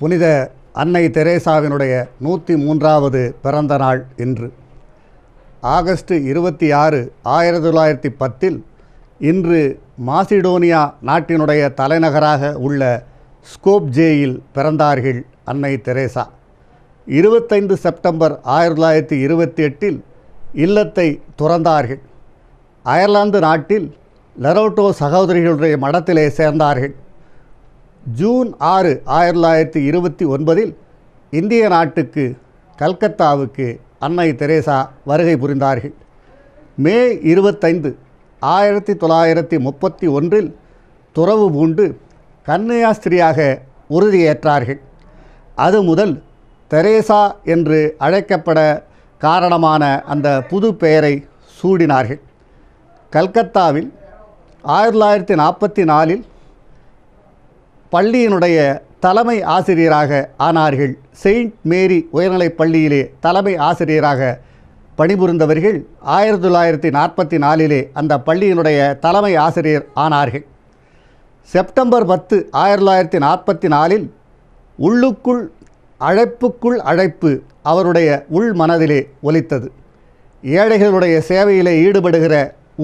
புனித அன்னை தெரேசாவினுடைய நூற்றி மூன்றாவது பிறந்த நாள் இன்று ஆகஸ்ட் இருபத்தி ஆறு ஆயிரத்தி தொள்ளாயிரத்தி பத்தில் இன்று மாசிடோனியா நாட்டினுடைய தலைநகராக உள்ள ஸ்கோப்ஜேயில் பிறந்தார்கள் அன்னை தெரேசா இருபத்தைந்து செப்டம்பர் ஆயிரத்தி தொள்ளாயிரத்தி இருபத்தி எட்டில் இல்லத்தை துறந்தார்கள் அயர்லாந்து நாட்டில் லெரோட்டோ சகோதரிகளுடைய மடத்திலே சேர்ந்தார்கள் ஜூன் ஆறு ஆயிரத்தி தொள்ளாயிரத்தி இருபத்தி ஒன்பதில் இந்திய நாட்டுக்கு கல்கத்தாவுக்கு அன்னை தெரேசா வருகை புரிந்தார்கள் மே இருபத்தைந்து ஆயிரத்தி தொள்ளாயிரத்தி முப்பத்தி ஒன்றில் துறவு பூண்டு கன்னியாஸ்திரியாக உறுதியேற்றார்கள் அது முதல் தெரேசா என்று அழைக்கப்பட காரணமான அந்த புது பெயரை சூடினார்கள் கல்கத்தாவில் ஆயிரத்தி தொள்ளாயிரத்தி நாற்பத்தி நாலில் பள்ளியினுடைய தலைமை ஆசிரியராக ஆனார்கள் செயின்ட் மேரி உயர்நிலைப் பள்ளியிலே தலைமை ஆசிரியராக பணிபுரிந்தவர்கள் ஆயிரத்தி தொள்ளாயிரத்தி நாற்பத்தி நாலிலே அந்த பள்ளியினுடைய தலைமை ஆசிரியர் ஆனார்கள் செப்டம்பர் பத்து ஆயிரத்தி தொள்ளாயிரத்தி நாற்பத்தி நாலில் உள்ளுக்குள் அழைப்புக்குள் அழைப்பு அவருடைய உள் மனதிலே ஒலித்தது ஏழைகளுடைய சேவையிலே ஈடுபடுகிற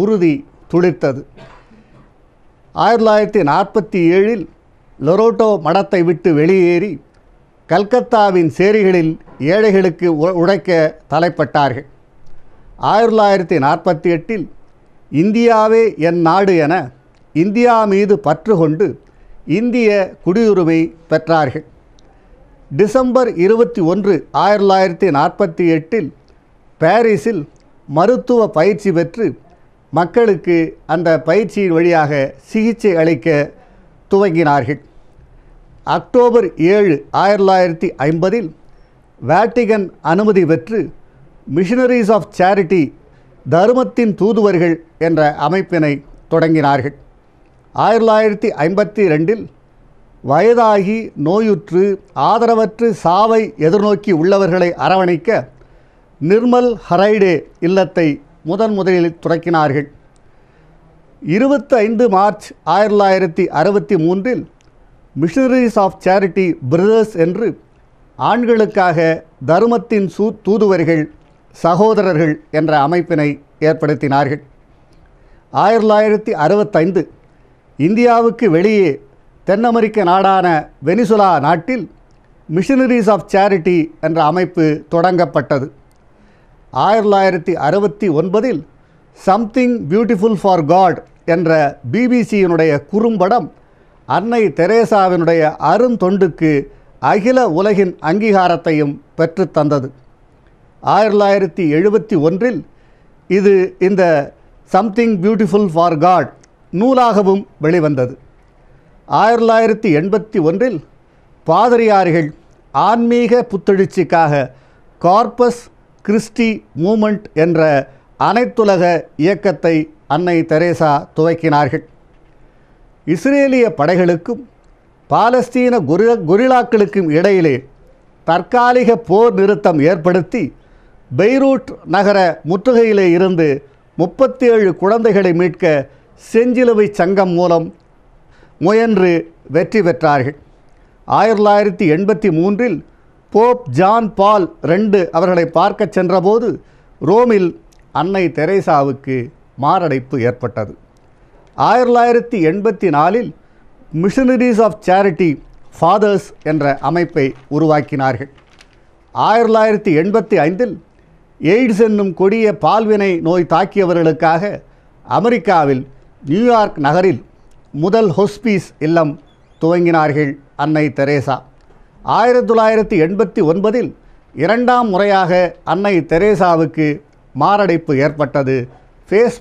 உறுதி துளிர்த்தது ஆயிரத்தி தொள்ளாயிரத்தி நாற்பத்தி ஏழில் லொரோட்டோ மடத்தை விட்டு வெளியேறி கல்கத்தாவின் சேரிகளில் ஏழைகளுக்கு உழைக்க தலைப்பட்டார்கள் ஆயிரத்தி தொள்ளாயிரத்தி நாற்பத்தி எட்டில் இந்தியாவே என் நாடு என இந்தியா மீது பற்று கொண்டு இந்திய குடியுரிமை பெற்றார்கள் டிசம்பர் இருபத்தி ஒன்று ஆயிரத்தி தொள்ளாயிரத்தி நாற்பத்தி எட்டில் பாரிஸில் மருத்துவ பயிற்சி பெற்று மக்களுக்கு அந்த பயிற்சியின் வழியாக சிகிச்சை அளிக்க துவங்கினார்கள் அக்டோபர் ஏழு ஆயிரத்தி தொள்ளாயிரத்தி ஐம்பதில் வேட்டிகன் அனுமதி பெற்று மிஷனரிஸ் ஆஃப் சேரிட்டி தருமத்தின் தூதுவர்கள் என்ற அமைப்பினை தொடங்கினார்கள் ஆயிரத்தி தொள்ளாயிரத்தி ஐம்பத்தி ரெண்டில் வயதாகி நோயுற்று ஆதரவற்று சாவை எதிர்நோக்கி உள்ளவர்களை அரவணைக்க நிர்மல் ஹரைடே இல்லத்தை முதன் முதலில் துறக்கினார்கள் இருபத்தைந்து மார்ச் ஆயிரத்தி தொள்ளாயிரத்தி அறுபத்தி மூன்றில் மிஷனரிஸ் ஆஃப் சேரிட்டி பிரதர்ஸ் என்று ஆண்களுக்காக தருமத்தின் சூ தூதுவர்கள் சகோதரர்கள் என்ற அமைப்பினை ஏற்படுத்தினார்கள் ஆயிரத்தி தொள்ளாயிரத்தி அறுபத்தைந்து இந்தியாவுக்கு வெளியே தென் அமெரிக்க நாடான வெனிசுலா நாட்டில் மிஷனரிஸ் ஆஃப் சேரிட்டி என்ற அமைப்பு தொடங்கப்பட்டது ஆயிரத்தி தொள்ளாயிரத்தி அறுபத்தி ஒன்பதில் சம்திங் பியூட்டிஃபுல் ஃபார் காட் என்ற பிபிசியினுடைய குறும்படம் அன்னை தெரேசாவினுடைய அருந்தொண்டுக்கு அகில உலகின் அங்கீகாரத்தையும் பெற்றுத்தந்தது ஆயிரத்தி தொள்ளாயிரத்தி எழுபத்தி ஒன்றில் இது இந்த சம்திங் பியூட்டிஃபுல் ஃபார் காட் நூலாகவும் வெளிவந்தது ஆயிரத்தி தொள்ளாயிரத்தி எண்பத்தி ஒன்றில் பாதிரியாரிகள் ஆன்மீக புத்தெழுச்சிக்காக கார்பஸ் கிறிஸ்டி மூமெண்ட் என்ற அனைத்துலக இயக்கத்தை அன்னை தெரேசா துவக்கினார்கள் இஸ்ரேலிய படைகளுக்கும் பாலஸ்தீன குரு குரிலாக்களுக்கும் இடையிலே தற்காலிக போர் நிறுத்தம் ஏற்படுத்தி பெய்ரூட் நகர முற்றுகையிலே இருந்து முப்பத்தி ஏழு குழந்தைகளை மீட்க செஞ்சிலுவை சங்கம் மூலம் முயன்று வெற்றி பெற்றார்கள் ஆயிரத்தி தொள்ளாயிரத்தி எண்பத்தி மூன்றில் போப் ஜான் பால் ரெண்டு அவர்களை பார்க்க சென்றபோது ரோமில் அன்னை தெரேசாவுக்கு மாரடைப்பு ஏற்பட்டது ஆயிரத்தி தொள்ளாயிரத்தி எண்பத்தி நாலில் மிஷனரிஸ் ஆஃப் சேரிட்டி ஃபாதர்ஸ் என்ற அமைப்பை உருவாக்கினார்கள் ஆயிரத்தி தொள்ளாயிரத்தி எண்பத்தி ஐந்தில் எய்ட்ஸ் என்னும் கொடிய பால்வினை நோய் தாக்கியவர்களுக்காக அமெரிக்காவில் நியூயார்க் நகரில் முதல் ஹொஸ்பீஸ் இல்லம் துவங்கினார்கள் அன்னை தெரேசா ஆயிரத்தி தொள்ளாயிரத்தி எண்பத்தி ஒன்பதில் இரண்டாம் முறையாக அன்னை தெரேசாவுக்கு மாரடைப்பு ஏற்பட்டது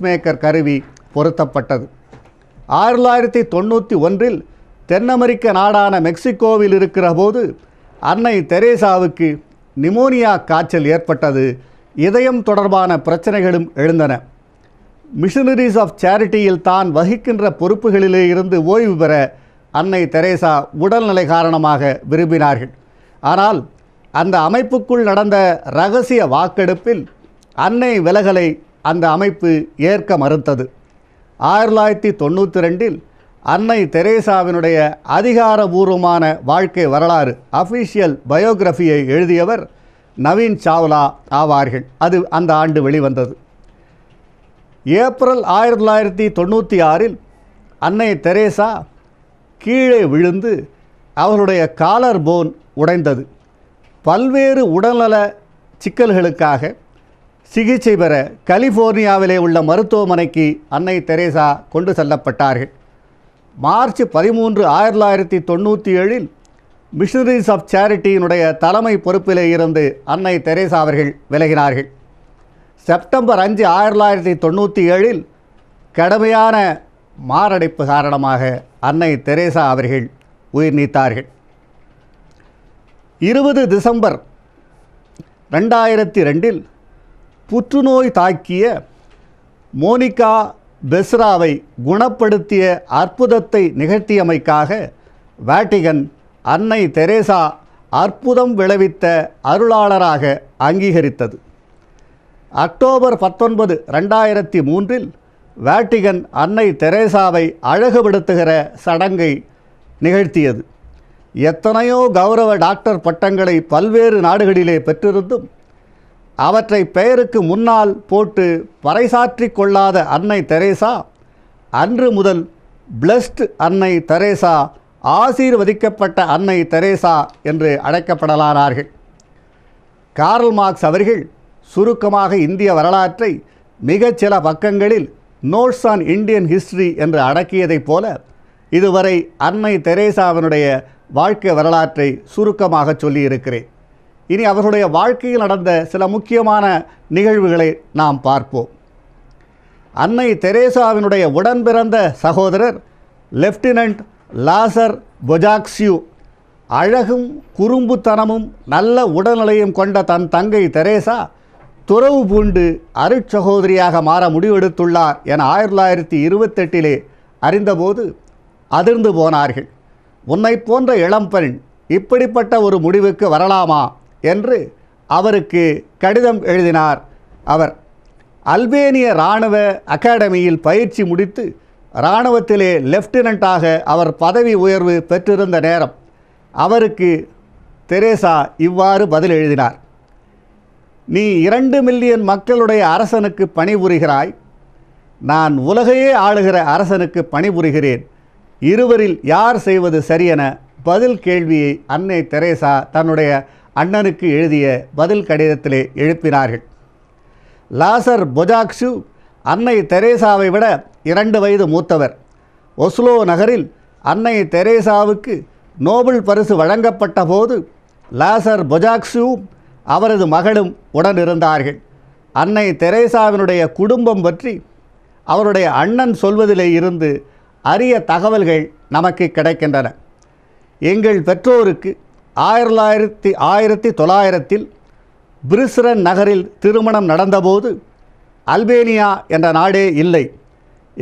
மேக்கர் கருவி பொருத்தப்பட்டது ஆயிரத்தி தொள்ளாயிரத்தி தொண்ணூற்றி ஒன்றில் தென் அமெரிக்க நாடான மெக்சிகோவில் இருக்கிற போது அன்னை தெரேசாவுக்கு நிமோனியா காய்ச்சல் ஏற்பட்டது இதயம் தொடர்பான பிரச்சனைகளும் எழுந்தன மிஷனரிஸ் ஆஃப் சேரிட்டியில் தான் வகிக்கின்ற பொறுப்புகளிலே இருந்து ஓய்வு பெற அன்னை தெரேசா உடல்நிலை காரணமாக விரும்பினார்கள் ஆனால் அந்த அமைப்புக்குள் நடந்த ரகசிய வாக்கெடுப்பில் அன்னை விலகலை அந்த அமைப்பு ஏற்க மறுத்தது ஆயிரத்தி தொள்ளாயிரத்தி தொண்ணூற்றி ரெண்டில் அன்னை தெரேசாவினுடைய அதிகாரபூர்வமான வாழ்க்கை வரலாறு அஃபிஷியல் பயோகிராஃபியை எழுதியவர் நவீன் சாவ்லா ஆவார்கள் அது அந்த ஆண்டு வெளிவந்தது ஏப்ரல் ஆயிரத்தி தொள்ளாயிரத்தி தொண்ணூற்றி ஆறில் அன்னை தெரேசா கீழே விழுந்து அவருடைய காலர் போன் உடைந்தது பல்வேறு உடல்நல சிக்கல்களுக்காக சிகிச்சை பெற கலிஃபோர்னியாவிலே உள்ள மருத்துவமனைக்கு அன்னை தெரேசா கொண்டு செல்லப்பட்டார்கள் மார்ச் பதிமூன்று ஆயிரத்தி தொள்ளாயிரத்தி தொண்ணூற்றி ஏழில் மிஷனரிஸ் ஆஃப் சேரிட்டியினுடைய தலைமை பொறுப்பிலே இருந்து அன்னை தெரேசா அவர்கள் விலகினார்கள் செப்டம்பர் அஞ்சு ஆயிரத்தி தொள்ளாயிரத்தி தொண்ணூற்றி ஏழில் கடுமையான மாரடைப்பு காரணமாக அன்னை தெரேசா அவர்கள் உயிர் நீத்தார்கள் இருபது டிசம்பர் ரெண்டாயிரத்தி ரெண்டில் புற்றுநோய் தாக்கிய மோனிகா பெஸ்ராவை குணப்படுத்திய அற்புதத்தை நிகழ்த்தியமைக்காக வேட்டிகன் அன்னை தெரேசா அற்புதம் விளைவித்த அருளாளராக அங்கீகரித்தது அக்டோபர் பத்தொன்பது ரெண்டாயிரத்தி மூன்றில் வேட்டிகன் அன்னை தெரேசாவை அழகுபடுத்துகிற சடங்கை நிகழ்த்தியது எத்தனையோ கௌரவ டாக்டர் பட்டங்களை பல்வேறு நாடுகளிலே பெற்றிருந்தும் அவற்றை பெயருக்கு முன்னால் போட்டு பறைசாற்றி கொள்ளாத அன்னை தெரேசா அன்று முதல் பிளஸ்ட் அன்னை தெரேசா ஆசீர்வதிக்கப்பட்ட அன்னை தெரேசா என்று அழைக்கப்படலானார்கள் கார்ல் மார்க்ஸ் அவர்கள் சுருக்கமாக இந்திய வரலாற்றை மிகச்சில பக்கங்களில் நோட்ஸ் ஆன் இந்தியன் ஹிஸ்டரி என்று அடக்கியதைப் போல இதுவரை அன்னை தெரேசாவினுடைய வாழ்க்கை வரலாற்றை சுருக்கமாக சொல்லியிருக்கிறேன் இனி அவருடைய வாழ்க்கையில் நடந்த சில முக்கியமான நிகழ்வுகளை நாம் பார்ப்போம் அன்னை தெரேசாவினுடைய உடன்பிறந்த சகோதரர் லெப்டினன்ட் லாசர் பொஜாக்ஸ்யூ அழகும் குறும்புத்தனமும் நல்ல உடல்நிலையும் கொண்ட தன் தங்கை தெரேசா துறவு பூண்டு அருட்சகோதரியாக மாற முடிவெடுத்துள்ளார் என ஆயிரத்தி தொள்ளாயிரத்தி இருபத்தெட்டிலே அறிந்தபோது அதிர்ந்து போனார்கள் உன்னை போன்ற இளம்பெண் இப்படிப்பட்ட ஒரு முடிவுக்கு வரலாமா என்று அவருக்கு கடிதம் எழுதினார் அவர் அல்பேனிய இராணுவ அகாடமியில் பயிற்சி முடித்து இராணுவத்திலே லெப்டினண்ட்டாக அவர் பதவி உயர்வு பெற்றிருந்த நேரம் அவருக்கு தெரேசா இவ்வாறு பதில் எழுதினார் நீ இரண்டு மில்லியன் மக்களுடைய அரசனுக்கு பணிபுரிகிறாய் நான் உலகையே ஆளுகிற அரசனுக்கு பணிபுரிகிறேன் இருவரில் யார் செய்வது சரியென பதில் கேள்வியை அன்னை தெரேசா தன்னுடைய அண்ணனுக்கு எழுதிய பதில் கடிதத்திலே எழுப்பினார்கள் லாசர் பொஜாக்ஷு அன்னை தெரேசாவை விட இரண்டு வயது மூத்தவர் ஒஸ்லோ நகரில் அன்னை தெரேசாவுக்கு நோபல் பரிசு வழங்கப்பட்ட போது லாசர் பொஜாக்ஸுவும் அவரது மகளும் உடனிருந்தார்கள் அன்னை தெரேசாவினுடைய குடும்பம் பற்றி அவருடைய அண்ணன் சொல்வதிலே இருந்து அரிய தகவல்கள் நமக்கு கிடைக்கின்றன எங்கள் பெற்றோருக்கு ஆயிரத்தி ஆயிரத்தி தொள்ளாயிரத்தில் பிரிசுரன் நகரில் திருமணம் நடந்தபோது அல்பேனியா என்ற நாடே இல்லை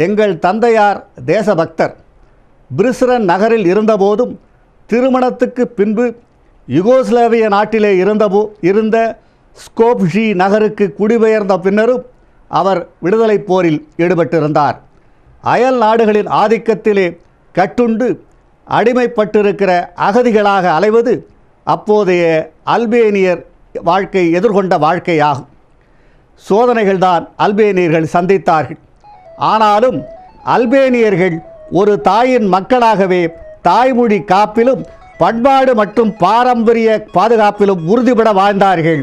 எங்கள் தந்தையார் தேசபக்தர் பிரிசரன் நகரில் இருந்தபோதும் திருமணத்துக்கு பின்பு யுகோஸ்லாவிய நாட்டிலே இருந்தபோ இருந்த ஸ்கோப்ஷி நகருக்கு குடிபெயர்ந்த பின்னரும் அவர் விடுதலைப் போரில் ஈடுபட்டிருந்தார் அயல் நாடுகளின் ஆதிக்கத்திலே கட்டுண்டு அடிமைப்பட்டிருக்கிற அகதிகளாக அலைவது அப்போதைய அல்பேனியர் வாழ்க்கை எதிர்கொண்ட வாழ்க்கையாகும் சோதனைகள்தான் அல்பேனியர்கள் சந்தித்தார்கள் ஆனாலும் அல்பேனியர்கள் ஒரு தாயின் மக்களாகவே தாய்மொழி காப்பிலும் பண்பாடு மற்றும் பாரம்பரிய பாதுகாப்பிலும் உறுதிபட வாழ்ந்தார்கள்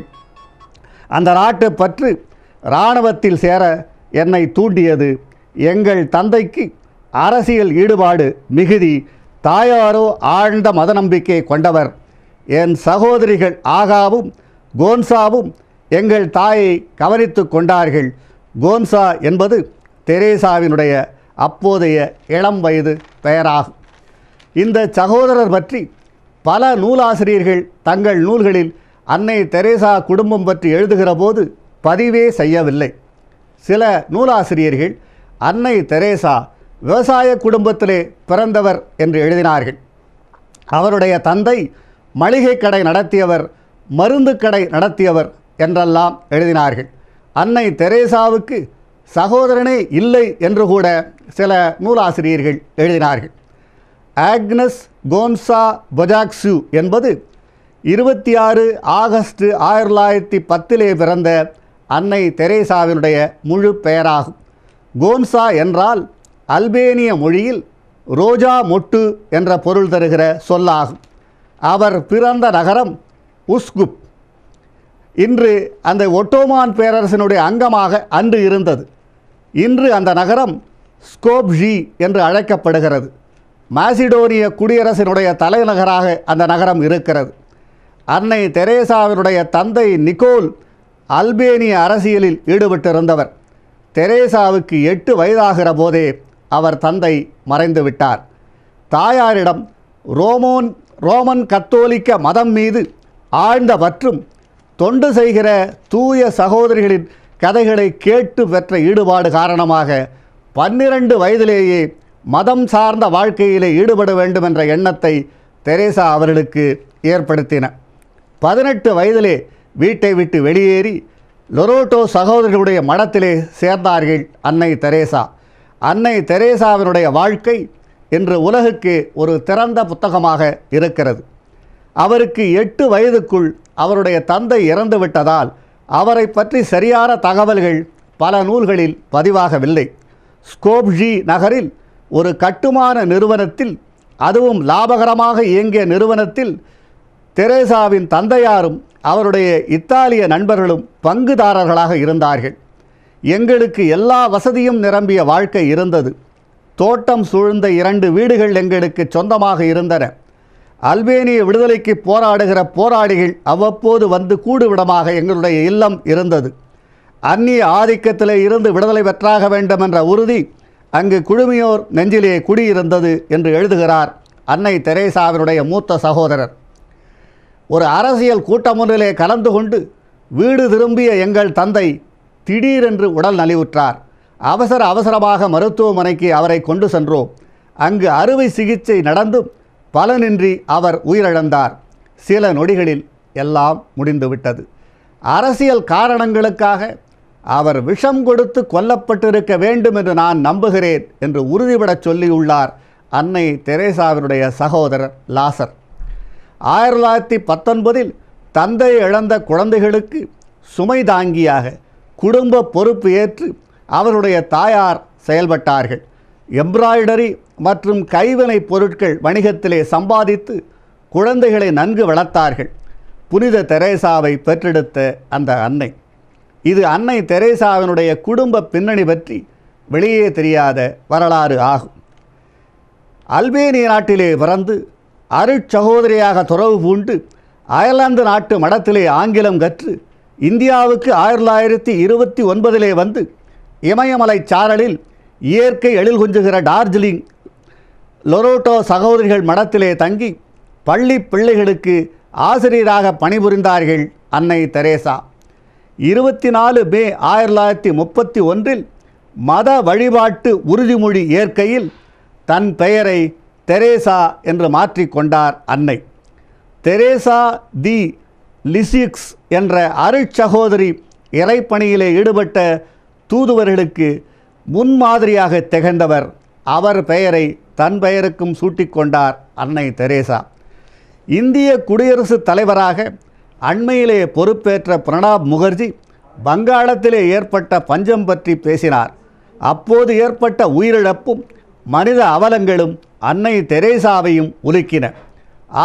அந்த நாட்டை பற்று இராணுவத்தில் சேர என்னை தூண்டியது எங்கள் தந்தைக்கு அரசியல் ஈடுபாடு மிகுதி தாயாரோ ஆழ்ந்த மத நம்பிக்கை கொண்டவர் என் சகோதரிகள் ஆகாவும் கோன்சாவும் எங்கள் தாயை கவனித்து கொண்டார்கள் கோன்சா என்பது தெரேசாவினுடைய அப்போதைய இளம் வயது பெயராகும் இந்த சகோதரர் பற்றி பல நூலாசிரியர்கள் தங்கள் நூல்களில் அன்னை தெரேசா குடும்பம் பற்றி எழுதுகிற போது பதிவே செய்யவில்லை சில நூலாசிரியர்கள் அன்னை தெரேசா விவசாய குடும்பத்திலே பிறந்தவர் என்று எழுதினார்கள் அவருடைய தந்தை மளிகை கடை நடத்தியவர் மருந்து கடை நடத்தியவர் என்றெல்லாம் எழுதினார்கள் அன்னை தெரேசாவுக்கு சகோதரனே இல்லை என்று கூட சில நூலாசிரியர்கள் எழுதினார்கள் ஆக்னஸ் கோன்சா பொஜாக்சு என்பது இருபத்தி ஆறு ஆகஸ்ட் ஆயிரத்தி தொள்ளாயிரத்தி பத்திலே பிறந்த அன்னை தெரேசாவினுடைய முழு பெயராகும் கோன்சா என்றால் அல்பேனிய மொழியில் ரோஜா மொட்டு என்ற பொருள் தருகிற சொல்லாகும் அவர் பிறந்த நகரம் உஸ்குப் இன்று அந்த ஒட்டோமான் பேரரசினுடைய அங்கமாக அன்று இருந்தது இன்று அந்த நகரம் ஸ்கோப்ஜி என்று அழைக்கப்படுகிறது மாசிடோனிய குடியரசினுடைய தலைநகராக அந்த நகரம் இருக்கிறது அன்னை தெரேசாவினுடைய தந்தை நிக்கோல் அல்பேனிய அரசியலில் ஈடுபட்டிருந்தவர் தெரேசாவுக்கு எட்டு வயதாகிற போதே அவர் தந்தை மறைந்துவிட்டார் தாயாரிடம் ரோமோன் ரோமன் கத்தோலிக்க மதம் மீது ஆழ்ந்த மற்றும் தொண்டு செய்கிற தூய சகோதரிகளின் கதைகளை கேட்டு பெற்ற ஈடுபாடு காரணமாக பன்னிரண்டு வயதிலேயே மதம் சார்ந்த வாழ்க்கையிலே ஈடுபட வேண்டும் என்ற எண்ணத்தை தெரேசா அவர்களுக்கு ஏற்படுத்தின பதினெட்டு வயதிலே வீட்டை விட்டு வெளியேறி லொரோட்டோ சகோதரிகளுடைய மடத்திலே சேர்ந்தார்கள் அன்னை தெரேசா அன்னை தெரேசாவினுடைய வாழ்க்கை இன்று உலகுக்கு ஒரு திறந்த புத்தகமாக இருக்கிறது அவருக்கு எட்டு வயதுக்குள் அவருடைய தந்தை இறந்து விட்டதால் அவரை பற்றி சரியான தகவல்கள் பல நூல்களில் பதிவாகவில்லை ஸ்கோப்ஜி நகரில் ஒரு கட்டுமான நிறுவனத்தில் அதுவும் லாபகரமாக இயங்கிய நிறுவனத்தில் தெரேசாவின் தந்தையாரும் அவருடைய இத்தாலிய நண்பர்களும் பங்குதாரர்களாக இருந்தார்கள் எங்களுக்கு எல்லா வசதியும் நிரம்பிய வாழ்க்கை இருந்தது தோட்டம் சூழ்ந்த இரண்டு வீடுகள் எங்களுக்கு சொந்தமாக இருந்தன அல்பேனிய விடுதலைக்கு போராடுகிற போராளிகள் அவ்வப்போது வந்து கூடுவிடமாக எங்களுடைய இல்லம் இருந்தது அந்நிய ஆதிக்கத்தில் இருந்து விடுதலை பெற்றாக வேண்டும் என்ற உறுதி அங்கு குழுமியோர் நெஞ்சிலே குடியிருந்தது என்று எழுதுகிறார் அன்னை தெரேசாவினுடைய மூத்த சகோதரர் ஒரு அரசியல் கூட்டம் ஒன்றிலே கலந்து கொண்டு வீடு திரும்பிய எங்கள் தந்தை திடீரென்று உடல் நலிவுற்றார் அவசர அவசரமாக மருத்துவமனைக்கு அவரை கொண்டு சென்றோம் அங்கு அறுவை சிகிச்சை நடந்தும் பலனின்றி அவர் உயிரிழந்தார் சில நொடிகளில் எல்லாம் முடிந்துவிட்டது அரசியல் காரணங்களுக்காக அவர் விஷம் கொடுத்து கொல்லப்பட்டிருக்க வேண்டும் என்று நான் நம்புகிறேன் என்று உறுதிபடச் சொல்லியுள்ளார் அன்னை தெரேசாவினுடைய சகோதரர் லாசர் ஆயிரத்தி தொள்ளாயிரத்தி பத்தொன்பதில் தந்தை இழந்த குழந்தைகளுக்கு சுமை தாங்கியாக குடும்ப பொறுப்பு ஏற்று அவருடைய தாயார் செயல்பட்டார்கள் எம்ப்ராய்டரி மற்றும் கைவினைப் பொருட்கள் வணிகத்திலே சம்பாதித்து குழந்தைகளை நன்கு வளர்த்தார்கள் புனித தெரேசாவை பெற்றெடுத்த அந்த அன்னை இது அன்னை தெரேசாவினுடைய குடும்ப பின்னணி பற்றி வெளியே தெரியாத வரலாறு ஆகும் அல்பேனிய நாட்டிலே பிறந்து அருட்சகோதரியாக துறவு பூண்டு அயர்லாந்து நாட்டு மடத்திலே ஆங்கிலம் கற்று இந்தியாவுக்கு ஆயிரத்தி தொள்ளாயிரத்தி இருபத்தி ஒன்பதிலே வந்து இமயமலை சாரலில் இயற்கை எழில் குஞ்சுகிற டார்ஜிலிங் லொரோட்டோ சகோதரிகள் மடத்திலே தங்கி பள்ளி பிள்ளைகளுக்கு ஆசிரியராக பணிபுரிந்தார்கள் அன்னை தெரேசா இருபத்தி நாலு மே ஆயிரத்தி தொள்ளாயிரத்தி முப்பத்தி ஒன்றில் மத வழிபாட்டு உறுதிமொழி ஏற்கையில் தன் பெயரை தெரேசா என்று மாற்றிக்கொண்டார் அன்னை தெரேசா தி லிசிக்ஸ் என்ற அருட்சகோதரி இறைப்பணியிலே ஈடுபட்ட தூதுவர்களுக்கு முன்மாதிரியாக திகழ்ந்தவர் அவர் பெயரை தன் பெயருக்கும் சூட்டிக்கொண்டார் அன்னை தெரேசா இந்திய குடியரசுத் தலைவராக அண்மையிலே பொறுப்பேற்ற பிரணாப் முகர்ஜி வங்காளத்திலே ஏற்பட்ட பஞ்சம் பற்றி பேசினார் அப்போது ஏற்பட்ட உயிரிழப்பும் மனித அவலங்களும் அன்னை தெரேசாவையும் உலுக்கின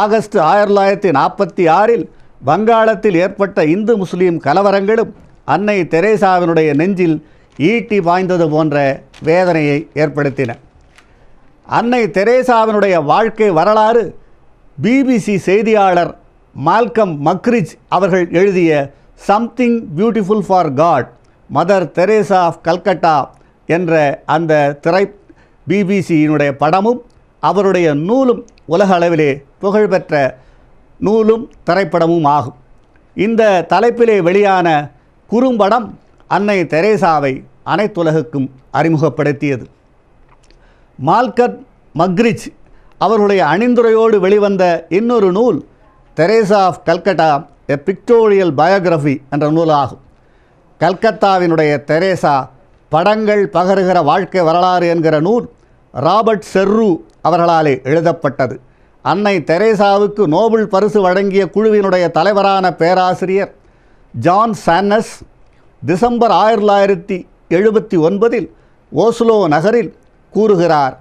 ஆகஸ்ட் ஆயிரத்தி தொள்ளாயிரத்தி நாற்பத்தி ஆறில் வங்காளத்தில் ஏற்பட்ட இந்து முஸ்லீம் கலவரங்களும் அன்னை தெரேசாவினுடைய நெஞ்சில் ஈட்டி வாய்ந்தது போன்ற வேதனையை ஏற்படுத்தின அன்னை தெரேசாவினுடைய வாழ்க்கை வரலாறு பிபிசி செய்தியாளர் மால்கம் மக்ரிஜ் அவர்கள் எழுதிய something beautiful for God Mother Teresa of Calcutta என்ற அந்த திரை பிபிசியினுடைய படமும் அவருடைய நூலும் உலக அளவிலே புகழ்பெற்ற நூலும் திரைப்படமும் ஆகும் இந்த தலைப்பிலே வெளியான குறும்படம் அன்னை தெரேசாவை அனைத்துலகுக்கும் அறிமுகப்படுத்தியது மால்கட் மக்ரிச் அவருடைய அணிந்துரையோடு வெளிவந்த இன்னொரு நூல் Teresa of Calcutta a pictorial biography என்ற நூலாகும் கல்கத்தாவினுடைய தெரேசா படங்கள் பகருகிற வாழ்க்கை வரலாறு என்கிற நூல் ராபர்ட் செர்ரு அவர்களாலே எழுதப்பட்டது அன்னை தெரேசாவுக்கு நோபல் பரிசு வழங்கிய குழுவினுடைய தலைவரான பேராசிரியர் ஜான் சான்னஸ் டிசம்பர் ஆயிரத்தி தொள்ளாயிரத்தி எழுபத்தி ஒன்பதில் ஓஸ்லோ நகரில் கூறுகிறார்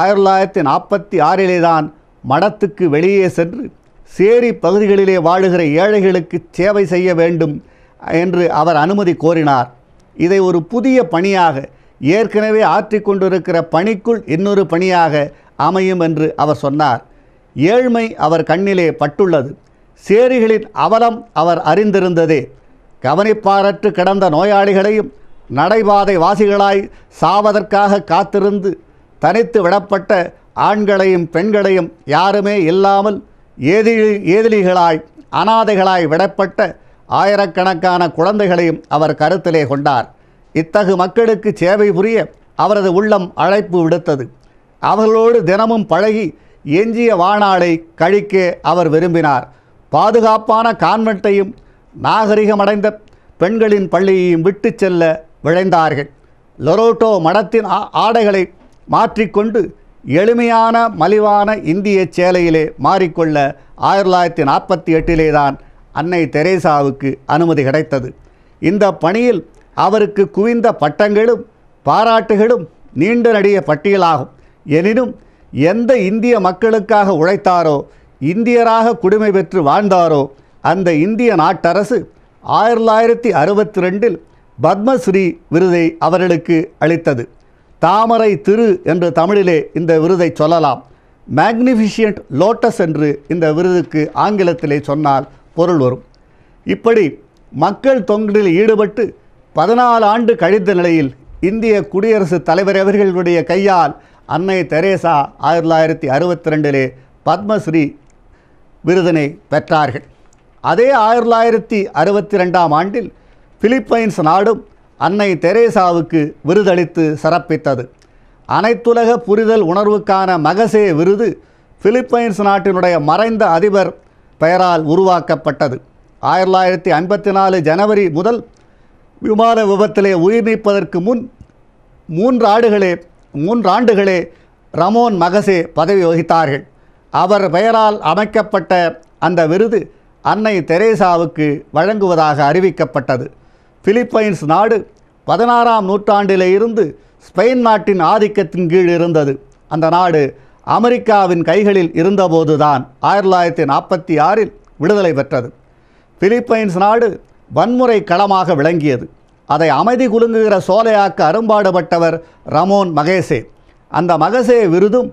ஆயிரத்தி தொள்ளாயிரத்தி நாற்பத்தி ஆறிலே தான் மடத்துக்கு வெளியே சென்று சேரி பகுதிகளிலே வாழுகிற ஏழைகளுக்கு சேவை செய்ய வேண்டும் என்று அவர் அனுமதி கோரினார் இதை ஒரு புதிய பணியாக ஏற்கனவே ஆற்றிக்கொண்டிருக்கிற பணிக்குள் இன்னொரு பணியாக அமையும் என்று அவர் சொன்னார் ஏழ்மை அவர் கண்ணிலே பட்டுள்ளது சேரிகளின் அவலம் அவர் அறிந்திருந்ததே கவனிப்பாரற்று கிடந்த நோயாளிகளையும் நடைபாதை வாசிகளாய் சாவதற்காக காத்திருந்து தனித்து விடப்பட்ட ஆண்களையும் பெண்களையும் யாருமே இல்லாமல் ஏதிலி ஏதிலிகளாய் அனாதைகளாய் விடப்பட்ட ஆயிரக்கணக்கான குழந்தைகளையும் அவர் கருத்திலே கொண்டார் இத்தகு மக்களுக்கு சேவை புரிய அவரது உள்ளம் அழைப்பு விடுத்தது அவர்களோடு தினமும் பழகி எஞ்சிய வானாடை கழிக்க அவர் விரும்பினார் பாதுகாப்பான கான்வெண்ட்டையும் நாகரிகமடைந்த பெண்களின் பள்ளியையும் விட்டு செல்ல விழைந்தார்கள் லொரோட்டோ மடத்தின் ஆடைகளை மாற்றிக்கொண்டு எளிமையான மலிவான இந்திய சேலையிலே மாறிக்கொள்ள ஆயிரத்தி தொள்ளாயிரத்தி நாற்பத்தி எட்டிலே தான் அன்னை தெரேசாவுக்கு அனுமதி கிடைத்தது இந்த பணியில் அவருக்கு குவிந்த பட்டங்களும் பாராட்டுகளும் நீண்ட நடிக பட்டியலாகும் எனினும் எந்த இந்திய மக்களுக்காக உழைத்தாரோ இந்தியராக குடிமை பெற்று வாழ்ந்தாரோ அந்த இந்திய நாட்டரசு ஆயிரத்தி தொள்ளாயிரத்தி அறுபத்தி ரெண்டில் பத்மஸ்ரீ விருதை அவர்களுக்கு அளித்தது தாமரை திரு என்று தமிழிலே இந்த விருதை சொல்லலாம் மேக்னிஃபிஷியன்ட் லோட்டஸ் என்று இந்த விருதுக்கு ஆங்கிலத்திலே சொன்னால் பொருள் வரும் இப்படி மக்கள் தொங்கலில் ஈடுபட்டு பதினாலு ஆண்டு கழித்த நிலையில் இந்திய குடியரசுத் தலைவர் அவர்களுடைய கையால் அன்னை தெரேசா ஆயிரத்தி தொள்ளாயிரத்தி அறுபத்தி ரெண்டிலே பத்மஸ்ரீ விருதினை பெற்றார்கள் அதே ஆயிரத்தி தொள்ளாயிரத்தி அறுபத்தி ரெண்டாம் ஆண்டில் பிலிப்பைன்ஸ் நாடும் அன்னை தெரேசாவுக்கு விருதளித்து சிறப்பித்தது அனைத்துலக புரிதல் உணர்வுக்கான மகசே விருது பிலிப்பைன்ஸ் நாட்டினுடைய மறைந்த அதிபர் பெயரால் உருவாக்கப்பட்டது ஆயிரத்தி தொள்ளாயிரத்தி ஐம்பத்தி நாலு ஜனவரி முதல் விமான விபத்திலே உயிர் நீப்பதற்கு முன் மூன்று ஆடுகளே மூன்றாண்டுகளே ரமோன் மகசே பதவி வகித்தார்கள் அவர் பெயரால் அமைக்கப்பட்ட அந்த விருது அன்னை தெரேசாவுக்கு வழங்குவதாக அறிவிக்கப்பட்டது பிலிப்பைன்ஸ் நாடு பதினாறாம் நூற்றாண்டிலே இருந்து ஸ்பெயின் நாட்டின் ஆதிக்கத்தின் கீழ் இருந்தது அந்த நாடு அமெரிக்காவின் கைகளில் இருந்தபோதுதான் ஆயிரத்தி தொள்ளாயிரத்தி நாற்பத்தி ஆறில் விடுதலை பெற்றது பிலிப்பைன்ஸ் நாடு வன்முறை களமாக விளங்கியது அதை அமைதி குலுங்குகிற சோலையாக்க அரும்பாடுபட்டவர் ரமோன் மகேசே அந்த மகசே விருதும்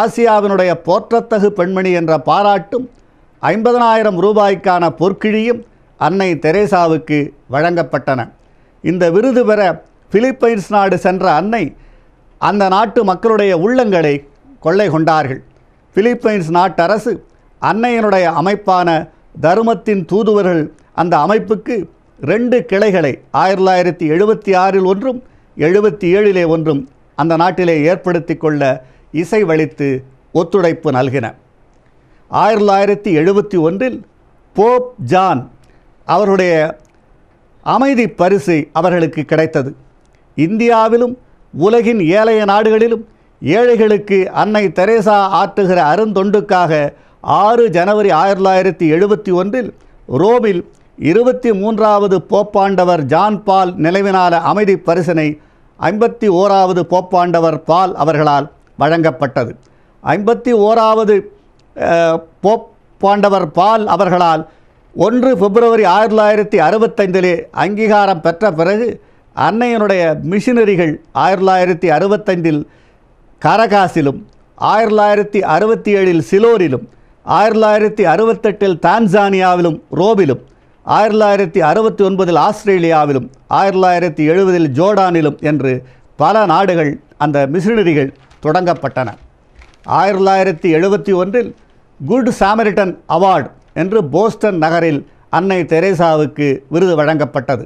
ஆசியாவினுடைய போற்றத்தகு பெண்மணி என்ற பாராட்டும் ஐம்பதனாயிரம் ரூபாய்க்கான பொற்கிழியும் அன்னை தெரேசாவுக்கு வழங்கப்பட்டன இந்த விருது பெற பிலிப்பைன்ஸ் நாடு சென்ற அன்னை அந்த நாட்டு மக்களுடைய உள்ளங்களை கொள்ளை கொண்டார்கள் பிலிப்பைன்ஸ் நாட்டரசு அன்னையினுடைய அமைப்பான தருமத்தின் தூதுவர்கள் அந்த அமைப்புக்கு ரெண்டு கிளைகளை ஆயிரத்தி தொள்ளாயிரத்தி எழுபத்தி ஆறில் ஒன்றும் எழுபத்தி ஏழிலே ஒன்றும் அந்த நாட்டிலே ஏற்படுத்தி கொள்ள இசை வழித்து ஒத்துழைப்பு நல்கின ஆயிரத்தி தொள்ளாயிரத்தி எழுபத்தி ஒன்றில் போப் ஜான் அவருடைய அமைதி பரிசு அவர்களுக்கு கிடைத்தது இந்தியாவிலும் உலகின் ஏழைய நாடுகளிலும் ஏழைகளுக்கு அன்னை தெரேசா ஆற்றுகிற அருந்தொண்டுக்காக ஆறு ஜனவரி ஆயிரத்தி தொள்ளாயிரத்தி எழுபத்தி ஒன்றில் ரோமில் இருபத்தி மூன்றாவது போப்பாண்டவர் ஜான் பால் நிலவினால அமைதி பரிசனை ஐம்பத்தி ஓராவது போப்பாண்டவர் பால் அவர்களால் வழங்கப்பட்டது ஐம்பத்தி ஓராவது போப்பாண்டவர் பால் அவர்களால் ஒன்று பிப்ரவரி ஆயிரத்தி தொள்ளாயிரத்தி அறுபத்தைந்திலே அங்கீகாரம் பெற்ற பிறகு அன்னையனுடைய மிஷினரிகள் ஆயிரத்தி தொள்ளாயிரத்தி அறுபத்தைந்தில் கரகாசிலும் ஆயிரத்தி தொள்ளாயிரத்தி அறுபத்தி ஏழில் சிலோரிலும் ஆயிரத்தி தொள்ளாயிரத்தி அறுபத்தெட்டில் தான்சானியாவிலும் ரோபிலும் ஆயிரத்தி தொள்ளாயிரத்தி அறுபத்தி ஒன்பதில் ஆஸ்திரேலியாவிலும் ஆயிரத்தி தொள்ளாயிரத்தி எழுபதில் ஜோர்டானிலும் என்று பல நாடுகள் அந்த மிஷினரிகள் தொடங்கப்பட்டன ஆயிரத்தி தொள்ளாயிரத்தி எழுபத்தி ஒன்றில் குட் சாமரிட்டன் அவார்டு என்று போஸ்டன் நகரில் அன்னை தெரேசாவுக்கு விருது வழங்கப்பட்டது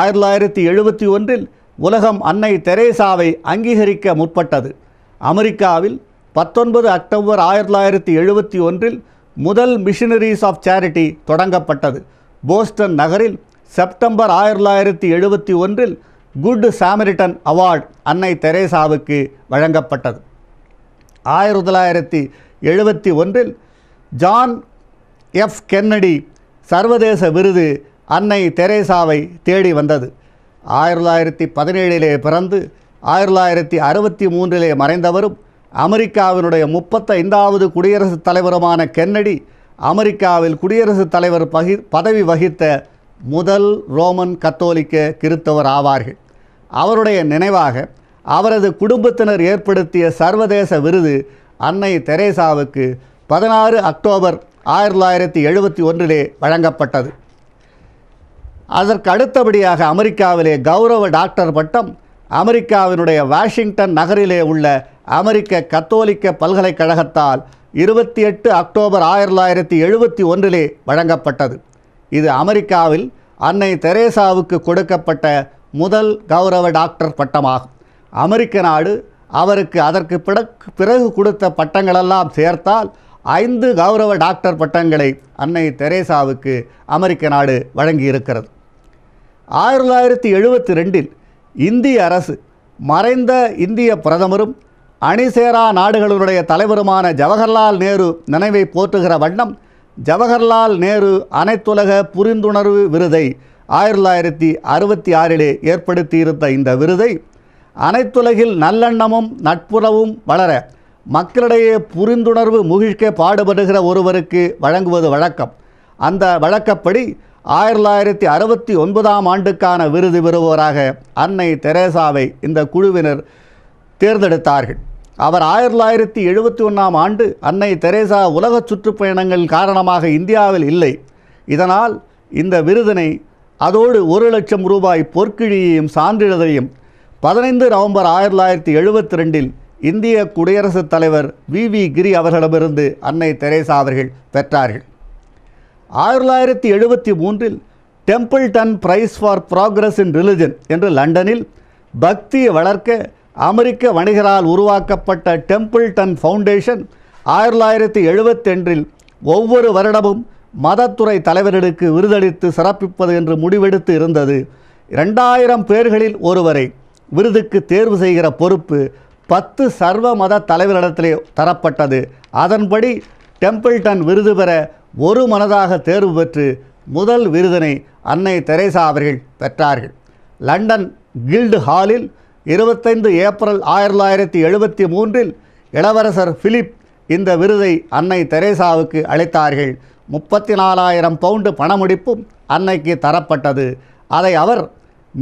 ஆயிரத்தி தொள்ளாயிரத்தி எழுபத்தி ஒன்றில் உலகம் அன்னை தெரேசாவை அங்கீகரிக்க முற்பட்டது அமெரிக்காவில் பத்தொன்பது அக்டோபர் ஆயிரத்தி தொள்ளாயிரத்தி எழுபத்தி ஒன்றில் முதல் மிஷினரிஸ் ஆஃப் சேரிட்டி தொடங்கப்பட்டது போஸ்டன் நகரில் செப்டம்பர் ஆயிரத்தி தொள்ளாயிரத்தி எழுபத்தி ஒன்றில் குட் சாமரிட்டன் அவார்டு அன்னை தெரேசாவுக்கு வழங்கப்பட்டது ஆயிரத்தி தொள்ளாயிரத்தி எழுபத்தி ஒன்றில் ஜான் எஃப் கென்னடி சர்வதேச விருது அன்னை தெரேசாவை தேடி வந்தது ஆயிரத்தி தொள்ளாயிரத்தி பதினேழிலே பிறந்து ஆயிரத்தி தொள்ளாயிரத்தி அறுபத்தி மூன்றிலே மறைந்தவரும் அமெரிக்காவினுடைய முப்பத்தைந்தாவது குடியரசுத் தலைவருமான கென்னடி அமெரிக்காவில் குடியரசுத் தலைவர் பகி பதவி வகித்த முதல் ரோமன் கத்தோலிக்க கிறித்தவர் ஆவார்கள் அவருடைய நினைவாக அவரது குடும்பத்தினர் ஏற்படுத்திய சர்வதேச விருது அன்னை தெரேசாவுக்கு பதினாறு அக்டோபர் ஆயிரத்தி தொள்ளாயிரத்தி எழுபத்தி ஒன்றிலே வழங்கப்பட்டது அதற்கு அடுத்தபடியாக அமெரிக்காவிலே கௌரவ டாக்டர் பட்டம் அமெரிக்காவினுடைய வாஷிங்டன் நகரிலே உள்ள அமெரிக்க கத்தோலிக்க பல்கலைக்கழகத்தால் இருபத்தி எட்டு அக்டோபர் ஆயிரத்தி தொள்ளாயிரத்தி எழுபத்தி ஒன்றிலே வழங்கப்பட்டது இது அமெரிக்காவில் அன்னை தெரேசாவுக்கு கொடுக்கப்பட்ட முதல் கௌரவ டாக்டர் பட்டமாகும் அமெரிக்க நாடு அவருக்கு அதற்கு பிறகு கொடுத்த பட்டங்களெல்லாம் சேர்த்தால் ஐந்து கௌரவ டாக்டர் பட்டங்களை அன்னை தெரேசாவுக்கு அமெரிக்க நாடு வழங்கியிருக்கிறது ஆயிரத்தி தொள்ளாயிரத்தி எழுபத்தி ரெண்டில் இந்திய அரசு மறைந்த இந்திய பிரதமரும் அணிசேரா நாடுகளுடைய தலைவருமான ஜவஹர்லால் நேரு நினைவை போற்றுகிற வண்ணம் ஜவஹர்லால் நேரு அனைத்துலக புரிந்துணர்வு விருதை ஆயிரத்தி தொள்ளாயிரத்தி அறுபத்தி ஆறிலே ஏற்படுத்தியிருந்த இந்த விருதை அனைத்துலகில் நல்லெண்ணமும் நட்புறவும் வளர மக்களிடையே புரிந்துணர்வு முகிழ்க்க பாடுபடுகிற ஒருவருக்கு வழங்குவது வழக்கம் அந்த வழக்கப்படி ஆயிரத்தி தொள்ளாயிரத்தி அறுபத்தி ஒன்பதாம் ஆண்டுக்கான விருது பெறுவோராக அன்னை தெரேசாவை இந்த குழுவினர் தேர்ந்தெடுத்தார்கள் அவர் ஆயிரத்தி தொள்ளாயிரத்தி எழுபத்தி ஒன்றாம் ஆண்டு அன்னை தெரேசா உலக சுற்றுப்பயணங்கள் காரணமாக இந்தியாவில் இல்லை இதனால் இந்த விருதினை அதோடு ஒரு லட்சம் ரூபாய் பொற்கிழியையும் சான்றிதழையும் பதினைந்து நவம்பர் ஆயிரத்தி தொள்ளாயிரத்தி எழுபத்தி ரெண்டில் இந்திய குடியரசுத் தலைவர் வி வி கிரி அவர்களிடமிருந்து அன்னை தெரேசா அவர்கள் பெற்றார்கள் ஆயிரத்தி தொள்ளாயிரத்தி எழுபத்தி மூன்றில் Templeton prize for progress in religion என்று லண்டனில் பக்தியை வளர்க்க அமெரிக்க வணிகரால் உருவாக்கப்பட்ட டெம்பிள் டன் ஃபவுண்டேஷன் ஆயிரத்தி தொள்ளாயிரத்தி எழுபத்தென்றில் ஒவ்வொரு வருடமும் மதத்துறை தலைவர்களுக்கு விருதளித்து சிறப்பிப்பது என்று முடிவெடுத்து இருந்தது ரெண்டாயிரம் பேர்களில் ஒருவரை விருதுக்கு தேர்வு செய்கிற பொறுப்பு பத்து சர்வ மத தலைவரிடத்திலே தரப்பட்டது அதன்படி டெம்பிள்டன் விருது பெற ஒரு மனதாக தேர்வு பெற்று முதல் விருதினை அன்னை தெரேசா அவர்கள் பெற்றார்கள் லண்டன் கில்டு ஹாலில் இருபத்தைந்து ஏப்ரல் ஆயிரத்தி தொள்ளாயிரத்தி எழுபத்தி மூன்றில் இளவரசர் பிலிப் இந்த விருதை அன்னை தெரேசாவுக்கு அளித்தார்கள் முப்பத்தி நாலாயிரம் பவுண்டு பணமுடிப்பும் அன்னைக்கு தரப்பட்டது அதை அவர்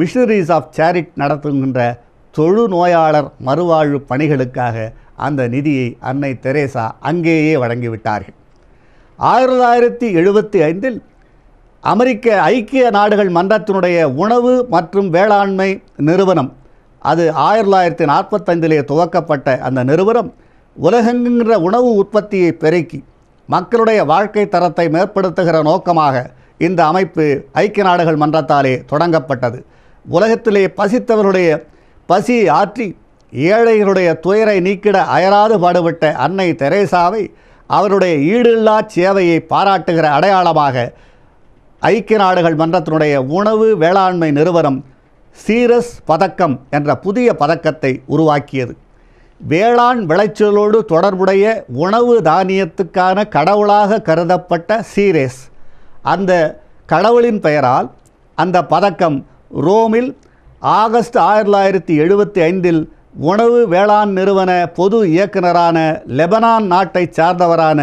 மிஷனரிஸ் ஆஃப் சேரிட் நடத்துகின்ற நோயாளர் மறுவாழ்வு பணிகளுக்காக அந்த நிதியை அன்னை தெரேசா அங்கேயே வழங்கிவிட்டார்கள் ஆயிரத்தி தொள்ளாயிரத்தி எழுபத்தி ஐந்தில் அமெரிக்க ஐக்கிய நாடுகள் மன்றத்தினுடைய உணவு மற்றும் வேளாண்மை நிறுவனம் அது ஆயிரத்தி தொள்ளாயிரத்தி நாற்பத்தைந்திலே துவக்கப்பட்ட அந்த நிறுவனம் உலகங்கிற உணவு உற்பத்தியை பெருக்கி மக்களுடைய வாழ்க்கை தரத்தை மேற்படுத்துகிற நோக்கமாக இந்த அமைப்பு ஐக்கிய நாடுகள் மன்றத்தாலே தொடங்கப்பட்டது உலகத்திலே பசித்தவருடைய பசி ஆற்றி ஏழைகளுடைய துயரை நீக்கிட அயராது பாடுபட்ட அன்னை தெரேசாவை அவருடைய ஈடில்லா சேவையை பாராட்டுகிற அடையாளமாக ஐக்கிய நாடுகள் மன்றத்தினுடைய உணவு வேளாண்மை நிறுவனம் சீரஸ் பதக்கம் என்ற புதிய பதக்கத்தை உருவாக்கியது வேளாண் விளைச்சலோடு தொடர்புடைய உணவு தானியத்துக்கான கடவுளாக கருதப்பட்ட சீரேஸ் அந்த கடவுளின் பெயரால் அந்த பதக்கம் ரோமில் ஆகஸ்ட் ஆயிரத்தி தொள்ளாயிரத்தி எழுபத்தி ஐந்தில் உணவு வேளாண் நிறுவன பொது இயக்குனரான லெபனான் நாட்டை சார்ந்தவரான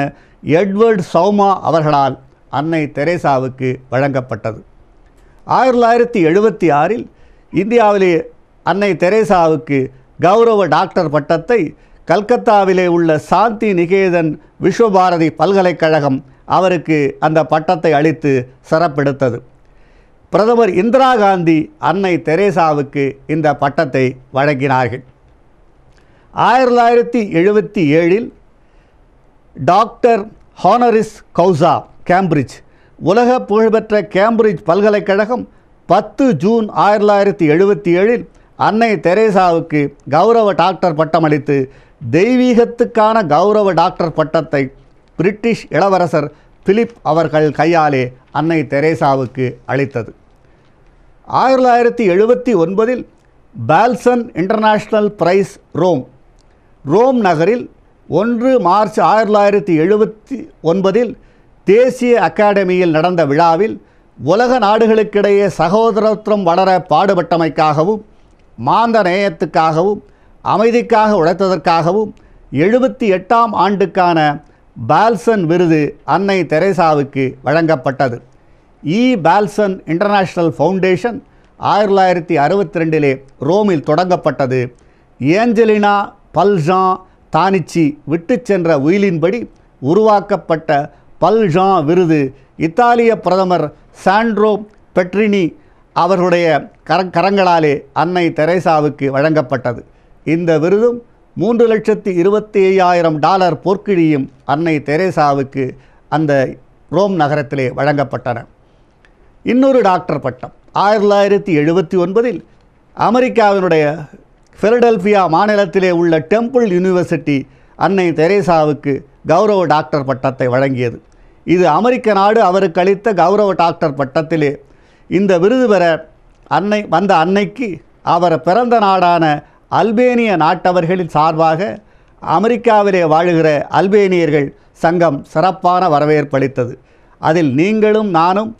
எட்வர்ட் சௌமா அவர்களால் அன்னை தெரேசாவுக்கு வழங்கப்பட்டது ஆயிரத்தி தொள்ளாயிரத்தி எழுபத்தி ஆறில் இந்தியாவிலே அன்னை தெரேசாவுக்கு கௌரவ டாக்டர் பட்டத்தை கல்கத்தாவிலே உள்ள சாந்தி நிகேதன் விஸ்வபாரதி பல்கலைக்கழகம் அவருக்கு அந்த பட்டத்தை அளித்து சிறப்பெடுத்தது பிரதமர் இந்திரா காந்தி அன்னை தெரேசாவுக்கு இந்த பட்டத்தை வழங்கினார்கள் ஆயிரத்தி தொள்ளாயிரத்தி எழுபத்தி ஏழில் டாக்டர் ஹானரிஸ் கௌசா கேம்பிரிட்ஜ் உலக புகழ்பெற்ற கேம்பிரிட்ஜ் பல்கலைக்கழகம் பத்து ஜூன் ஆயிரத்தி தொள்ளாயிரத்தி எழுபத்தி ஏழில் அன்னை தெரேசாவுக்கு கௌரவ டாக்டர் பட்டம் அளித்து தெய்வீகத்துக்கான கௌரவ டாக்டர் பட்டத்தை பிரிட்டிஷ் இளவரசர் பிலிப் அவர்கள் கையாலே அன்னை தெரேசாவுக்கு அளித்தது ஆயிரத்தி தொள்ளாயிரத்தி எழுபத்தி ஒன்பதில் Balzan international prize Rome Rome நகரில் ஒன்று மார்ச் ஆயிரத்தி தொள்ளாயிரத்தி எழுபத்தி ஒன்பதில் தேசிய அகாடமியில் நடந்த விழாவில் உலக நாடுகளுக்கிடையே சகோதரத்துவம் வளர பாடுபட்டமைக்காகவும் மாந்த நேயத்துக்காகவும் அமைதிக்காக உழைத்ததற்காகவும் எழுபத்தி எட்டாம் ஆண்டுக்கான பால்சன் விருது அன்னை தெரேசாவுக்கு வழங்கப்பட்டது இ பால்சன் இன்டர்நேஷ்னல் ஃபவுண்டேஷன் ஆயிரத்தி தொள்ளாயிரத்தி அறுபத்தி ரெண்டிலே ரோமில் தொடங்கப்பட்டது ஏஞ்சலினா பல்ஜான் தானிச்சி விட்டு சென்ற உயிலின்படி உருவாக்கப்பட்ட பல்ஜான் விருது இத்தாலிய பிரதமர் சாண்ட்ரோ பெட்ரினி அவர்களுடைய கர கரங்களாலே அன்னை தெரேசாவுக்கு வழங்கப்பட்டது இந்த விருதும் மூன்று லட்சத்தி இருபத்தி ஐயாயிரம் டாலர் பொற்கிழியும் அன்னை தெரேசாவுக்கு அந்த ரோம் நகரத்திலே வழங்கப்பட்டன இன்னொரு டாக்டர் பட்டம் ஆயிரத்தி தொள்ளாயிரத்தி எழுபத்தி ஒன்பதில் அமெரிக்காவினுடைய ஃபிலடெல்ஃபியா மாநிலத்திலே உள்ள டெம்பிள் யூனிவர்சிட்டி அன்னை தெரேசாவுக்கு கௌரவ டாக்டர் பட்டத்தை வழங்கியது இது அமெரிக்க நாடு அவருக்கு அளித்த கௌரவ டாக்டர் பட்டத்திலே இந்த விருது பெற அன்னை வந்த அன்னைக்கு அவர் பிறந்த நாடான அல்பேனிய நாட்டவர்களின் சார்பாக அமெரிக்காவிலே வாழுகிற அல்பேனியர்கள் சங்கம் சிறப்பான வரவேற்பளித்தது அதில் நீங்களும் நானும்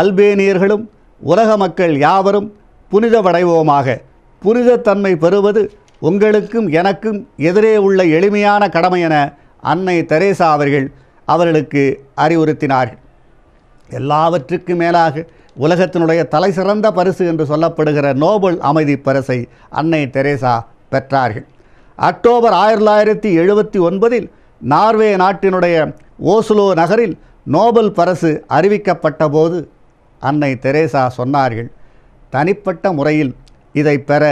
அல்பேனியர்களும் உலக மக்கள் யாவரும் புனிதமடைவோமாக புனிதத்தன்மை பெறுவது உங்களுக்கும் எனக்கும் எதிரே உள்ள எளிமையான கடமை என அன்னை தெரேசா அவர்கள் அவர்களுக்கு அறிவுறுத்தினார்கள் எல்லாவற்றுக்கும் மேலாக உலகத்தினுடைய தலை சிறந்த பரிசு என்று சொல்லப்படுகிற நோபல் அமைதி பரிசை அன்னை தெரேசா பெற்றார்கள் அக்டோபர் ஆயிரத்தி தொள்ளாயிரத்தி எழுபத்தி ஒன்பதில் நார்வே நாட்டினுடைய ஓஸ்லோ நகரில் நோபல் பரிசு அறிவிக்கப்பட்ட போது அன்னை தெரேசா சொன்னார்கள் தனிப்பட்ட முறையில் இதை பெற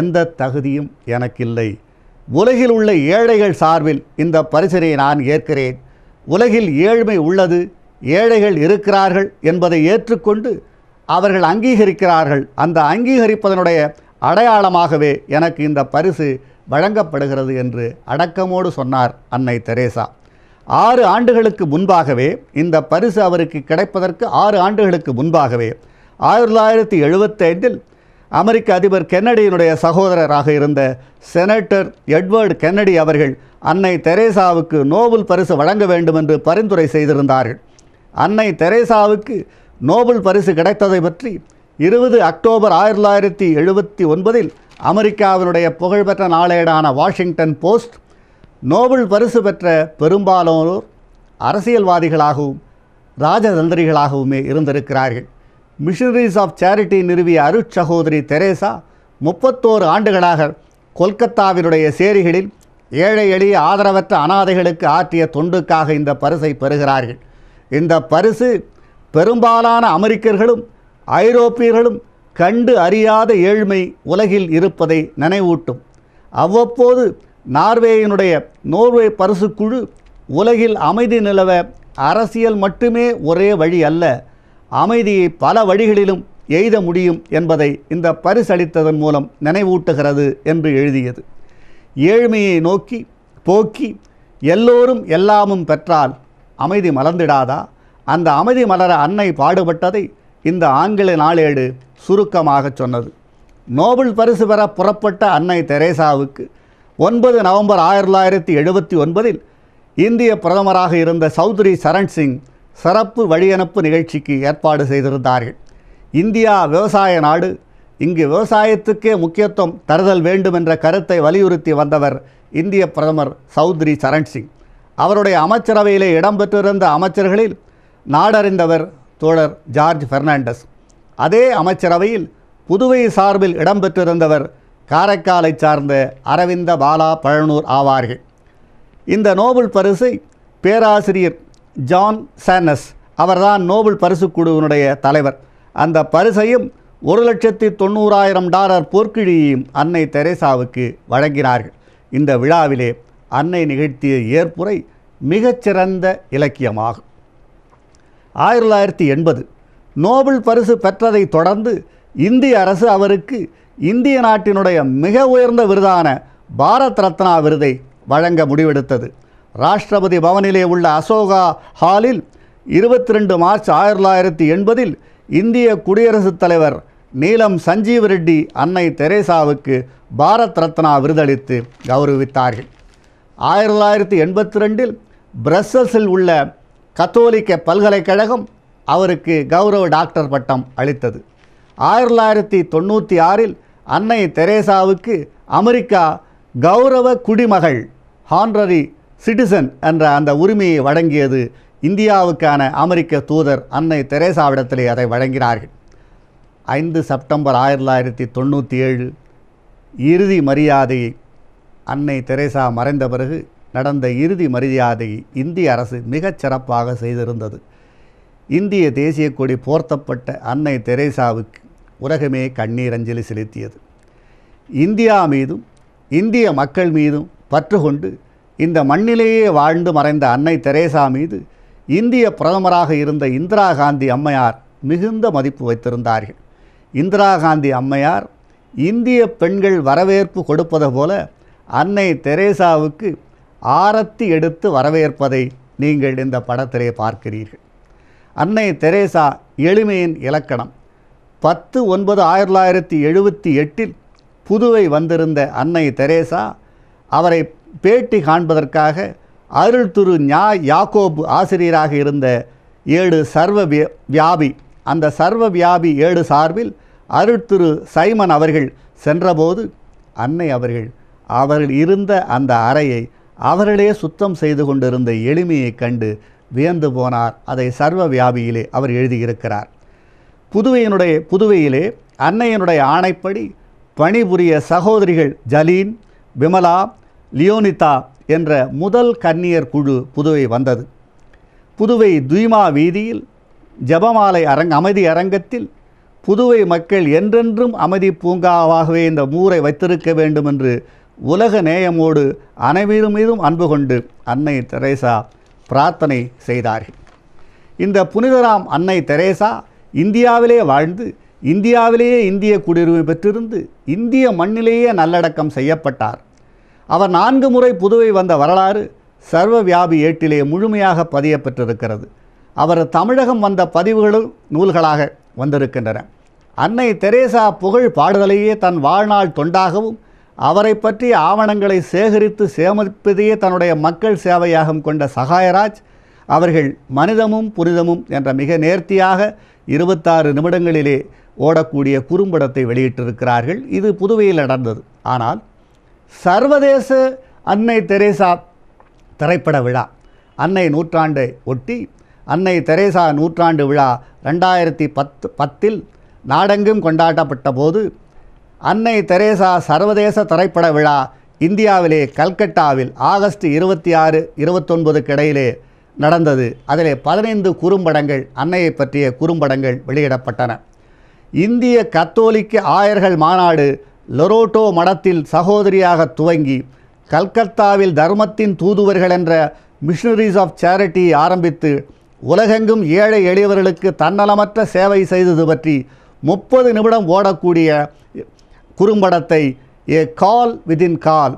எந்த தகுதியும் எனக்கில்லை உலகில் உள்ள ஏழைகள் சார்பில் இந்த பரிசனை நான் ஏற்கிறேன் உலகில் ஏழ்மை உள்ளது ஏழைகள் இருக்கிறார்கள் என்பதை ஏற்றுக்கொண்டு அவர்கள் அங்கீகரிக்கிறார்கள் அந்த அங்கீகரிப்பதனுடைய அடையாளமாகவே எனக்கு இந்த பரிசு வழங்கப்படுகிறது என்று அடக்கமோடு சொன்னார் அன்னை தெரேசா ஆறு ஆண்டுகளுக்கு முன்பாகவே இந்த பரிசு அவருக்கு கிடைப்பதற்கு ஆறு ஆண்டுகளுக்கு முன்பாகவே ஆயிரத்தி தொள்ளாயிரத்தி எழுபத்தைந்தில் அமெரிக்க அதிபர் கென்னடியினுடைய சகோதரராக இருந்த செனட்டர் எட்வர்டு கென்னடி அவர்கள் அன்னை தெரேசாவுக்கு நோபல் பரிசு வழங்க வேண்டும் என்று பரிந்துரை செய்திருந்தார்கள் அன்னை தெரேசாவுக்கு நோபல் பரிசு கிடைத்ததை பற்றி இருபது அக்டோபர் ஆயிரத்தி தொள்ளாயிரத்தி எழுபத்தி ஒன்பதில் அமெரிக்காவினுடைய புகழ்பெற்ற நாளேடான வாஷிங்டன் போஸ்ட் நோபல் பரிசு பெற்ற பெரும்பாலோர் அரசியல்வாதிகளாகவும் ராஜதந்திரிகளாகவுமே இருந்திருக்கிறார்கள் மிஷனரிஸ் ஆஃப் சேரிட்டி நிறுவிய அருட்சகோதரி தெரேசா முப்பத்தோரு ஆண்டுகளாக கொல்கத்தாவினுடைய சேரிகளில் ஏழை எளிய ஆதரவற்ற அனாதைகளுக்கு ஆற்றிய தொண்டுக்காக இந்த பரிசை பெறுகிறார்கள் இந்த பரிசு பெரும்பாலான அமெரிக்கர்களும் ஐரோப்பியர்களும் கண்டு அறியாத ஏழ்மை உலகில் இருப்பதை நினைவூட்டும் அவ்வப்போது நார்வேயினுடைய நோர்வே பரிசுக்குழு உலகில் அமைதி நிலவ அரசியல் மட்டுமே ஒரே வழி அல்ல அமைதியை பல வழிகளிலும் எய்த முடியும் என்பதை இந்த பரிசளித்ததன் மூலம் நினைவூட்டுகிறது என்று எழுதியது ஏழ்மையை நோக்கி போக்கி எல்லோரும் எல்லாமும் பெற்றால் அமைதி மலர்ந்திடாதா அந்த அமைதி மலர அன்னை பாடுபட்டதை இந்த ஆங்கில நாளேடு சுருக்கமாக சொன்னது நோபல் பரிசு பெற புறப்பட்ட அன்னை தெரேசாவுக்கு ஒன்பது நவம்பர் ஆயிரத்தி தொள்ளாயிரத்தி எழுபத்தி ஒன்பதில் இந்திய பிரதமராக இருந்த சௌத்ரி சரண் சிங் சிறப்பு வழியனுப்பு நிகழ்ச்சிக்கு ஏற்பாடு செய்திருந்தார்கள் இந்தியா விவசாய நாடு இங்கு விவசாயத்துக்கே முக்கியத்துவம் தருதல் வேண்டும் என்ற கருத்தை வலியுறுத்தி வந்தவர் இந்திய பிரதமர் சௌத்ரி சரண் சிங் அவருடைய அமைச்சரவையிலே இடம்பெற்றிருந்த அமைச்சர்களில் நாடறிந்தவர் தோழர் ஜார்ஜ் பெர்னாண்டஸ் அதே அமைச்சரவையில் புதுவை சார்பில் இடம்பெற்றிருந்தவர் காரைக்காலை சார்ந்த அரவிந்த பாலா பழனூர் ஆவார்கள் இந்த நோபல் பரிசை பேராசிரியர் ஜான் சேனஸ் அவர்தான் நோபல் பரிசு குழுவினுடைய தலைவர் அந்த பரிசையும் ஒரு லட்சத்தி தொண்ணூறாயிரம் டாலர் போர்க்கிழியையும் அன்னை தெரேசாவுக்கு வழங்கினார்கள் இந்த விழாவிலே அன்னை நிகழ்த்திய ஏற்புரை மிகச்சிறந்த இலக்கியமாகும் ஆயிரத்தி தொள்ளாயிரத்தி எண்பது நோபல் பரிசு பெற்றதைத் தொடர்ந்து இந்திய அரசு அவருக்கு இந்திய நாட்டினுடைய மிக உயர்ந்த விருதான பாரத் ரத்னா விருதை வழங்க முடிவெடுத்தது ராஷ்டிரபதி பவனிலே உள்ள அசோகா ஹாலில் இருபத்தி ரெண்டு மார்ச் ஆயிரத்தி தொள்ளாயிரத்தி எண்பதில் இந்திய குடியரசுத் தலைவர் நீலம் சஞ்சீவ் ரெட்டி அன்னை தெரேசாவுக்கு பாரத் ரத்னா விருதளித்து கௌரவித்தார்கள் ஆயிரத்தி தொள்ளாயிரத்தி எண்பத்தி ரெண்டில் பிரஸ்ஸல்ஸில் உள்ள கத்தோலிக்க பல்கலைக்கழகம் அவருக்கு கௌரவ டாக்டர் பட்டம் அளித்தது ஆயிரத்தி தொள்ளாயிரத்தி தொண்ணூற்றி ஆறில் அன்னை தெரேசாவுக்கு அமெரிக்கா கௌரவ குடிமகள் ஹான்ரரி சிட்டிசன் என்ற அந்த உரிமையை வழங்கியது இந்தியாவுக்கான அமெரிக்க தூதர் அன்னை தெரேசாவிடத்திலே அதை வழங்கினார்கள் ஐந்து செப்டம்பர் ஆயிரத்தி தொள்ளாயிரத்தி தொண்ணூற்றி ஏழு இறுதி மரியாதையை அன்னை தெரேசா மறைந்த பிறகு நடந்த இறுதி மரியாதையை இந்திய அரசு மிகச் சிறப்பாக செய்திருந்தது இந்திய தேசிய கொடி போர்த்தப்பட்ட அன்னை தெரேசாவுக்கு உலகமே கண்ணீர் அஞ்சலி செலுத்தியது இந்தியா மீதும் இந்திய மக்கள் மீதும் பற்று கொண்டு இந்த மண்ணிலேயே வாழ்ந்து மறைந்த அன்னை தெரேசா மீது இந்திய பிரதமராக இருந்த இந்திரா காந்தி அம்மையார் மிகுந்த மதிப்பு வைத்திருந்தார்கள் இந்திரா காந்தி அம்மையார் இந்திய பெண்கள் வரவேற்பு கொடுப்பது போல அன்னை தெரேசாவுக்கு ஆரத்தி எடுத்து வரவேற்பதை நீங்கள் இந்த படத்திலே பார்க்கிறீர்கள் அன்னை தெரேசா எளிமையின் இலக்கணம் பத்து ஒன்பது ஆயிரத்தி தொள்ளாயிரத்தி எழுபத்தி எட்டில் புதுவை வந்திருந்த அன்னை தெரேசா அவரை பேட்டி காண்பதற்காக அருள் திரு ஞா யாக்கோபு ஆசிரியராக இருந்த ஏழு சர்வ வியாபி அந்த சர்வ வியாபி ஏழு சார்பில் அருள் திரு சைமன் அவர்கள் சென்றபோது அன்னை அவர்கள் அவர்கள் இருந்த அந்த அறையை அவர்களே சுத்தம் செய்து கொண்டிருந்த எளிமையை கண்டு வியந்து போனார் அதை சர்வ வியாபியிலே அவர் எழுதியிருக்கிறார் புதுவையினுடைய புதுவையிலே அன்னையனுடைய ஆணைப்படி பணிபுரிய சகோதரிகள் ஜலீன் விமலா லியோனிதா என்ற முதல் கன்னியர் குழு புதுவை வந்தது புதுவை துய்மா வீதியில் ஜபமாலை அரங் அமைதி அரங்கத்தில் புதுவை மக்கள் என்றென்றும் அமைதி பூங்காவாகவே இந்த ஊரை வைத்திருக்க வேண்டும் என்று உலக நேயமோடு அனைவரும் மீதும் அன்பு கொண்டு அன்னை தெரேசா பிரார்த்தனை செய்தார்கள் இந்த புனிதராம் அன்னை தெரேசா இந்தியாவிலே வாழ்ந்து இந்தியாவிலேயே இந்திய குடியுரிமை பெற்றிருந்து இந்திய மண்ணிலேயே நல்லடக்கம் செய்யப்பட்டார் அவர் நான்கு முறை புதுவை வந்த வரலாறு சர்வ வியாபி ஏட்டிலே முழுமையாக பதியப்பெற்றிருக்கிறது அவர் தமிழகம் வந்த பதிவுகளும் நூல்களாக வந்திருக்கின்றன அன்னை தெரேசா புகழ் பாடுதலையே தன் வாழ்நாள் தொண்டாகவும் அவரை பற்றி ஆவணங்களை சேகரித்து சேமிப்பதையே தன்னுடைய மக்கள் சேவையாக கொண்ட சகாயராஜ் அவர்கள் மனிதமும் புனிதமும் என்ற மிக நேர்த்தியாக இருபத்தாறு நிமிடங்களிலே ஓடக்கூடிய குறும்படத்தை வெளியிட்டிருக்கிறார்கள் இது புதுவையில் நடந்தது ஆனால் சர்வதேச அன்னை தெரேசா திரைப்பட விழா அன்னை நூற்றாண்டை ஒட்டி அன்னை தெரேசா நூற்றாண்டு விழா ரெண்டாயிரத்தி பத்து பத்தில் நாடெங்கும் கொண்டாடப்பட்ட போது அன்னை தெரேசா சர்வதேச திரைப்பட விழா இந்தியாவிலே கல்கட்டாவில் ஆகஸ்ட் இருபத்தி ஆறு இருபத்தொன்பதுக்கு இடையிலே நடந்தது அதிலே பதினைந்து குறும்படங்கள் அன்னையை பற்றிய குறும்படங்கள் வெளியிடப்பட்டன இந்திய கத்தோலிக்க ஆயர்கள் மாநாடு லொரோட்டோ மடத்தில் சகோதரியாக துவங்கி கல்கத்தாவில் தர்மத்தின் தூதுவர்கள் என்ற மிஷனரிஸ் ஆஃப் சேரிட்டி ஆரம்பித்து உலகெங்கும் ஏழை எளியவர்களுக்கு தன்னலமற்ற சேவை செய்தது பற்றி முப்பது நிமிடம் ஓடக்கூடிய குறும்படத்தை ஏ கால் விதின் கால்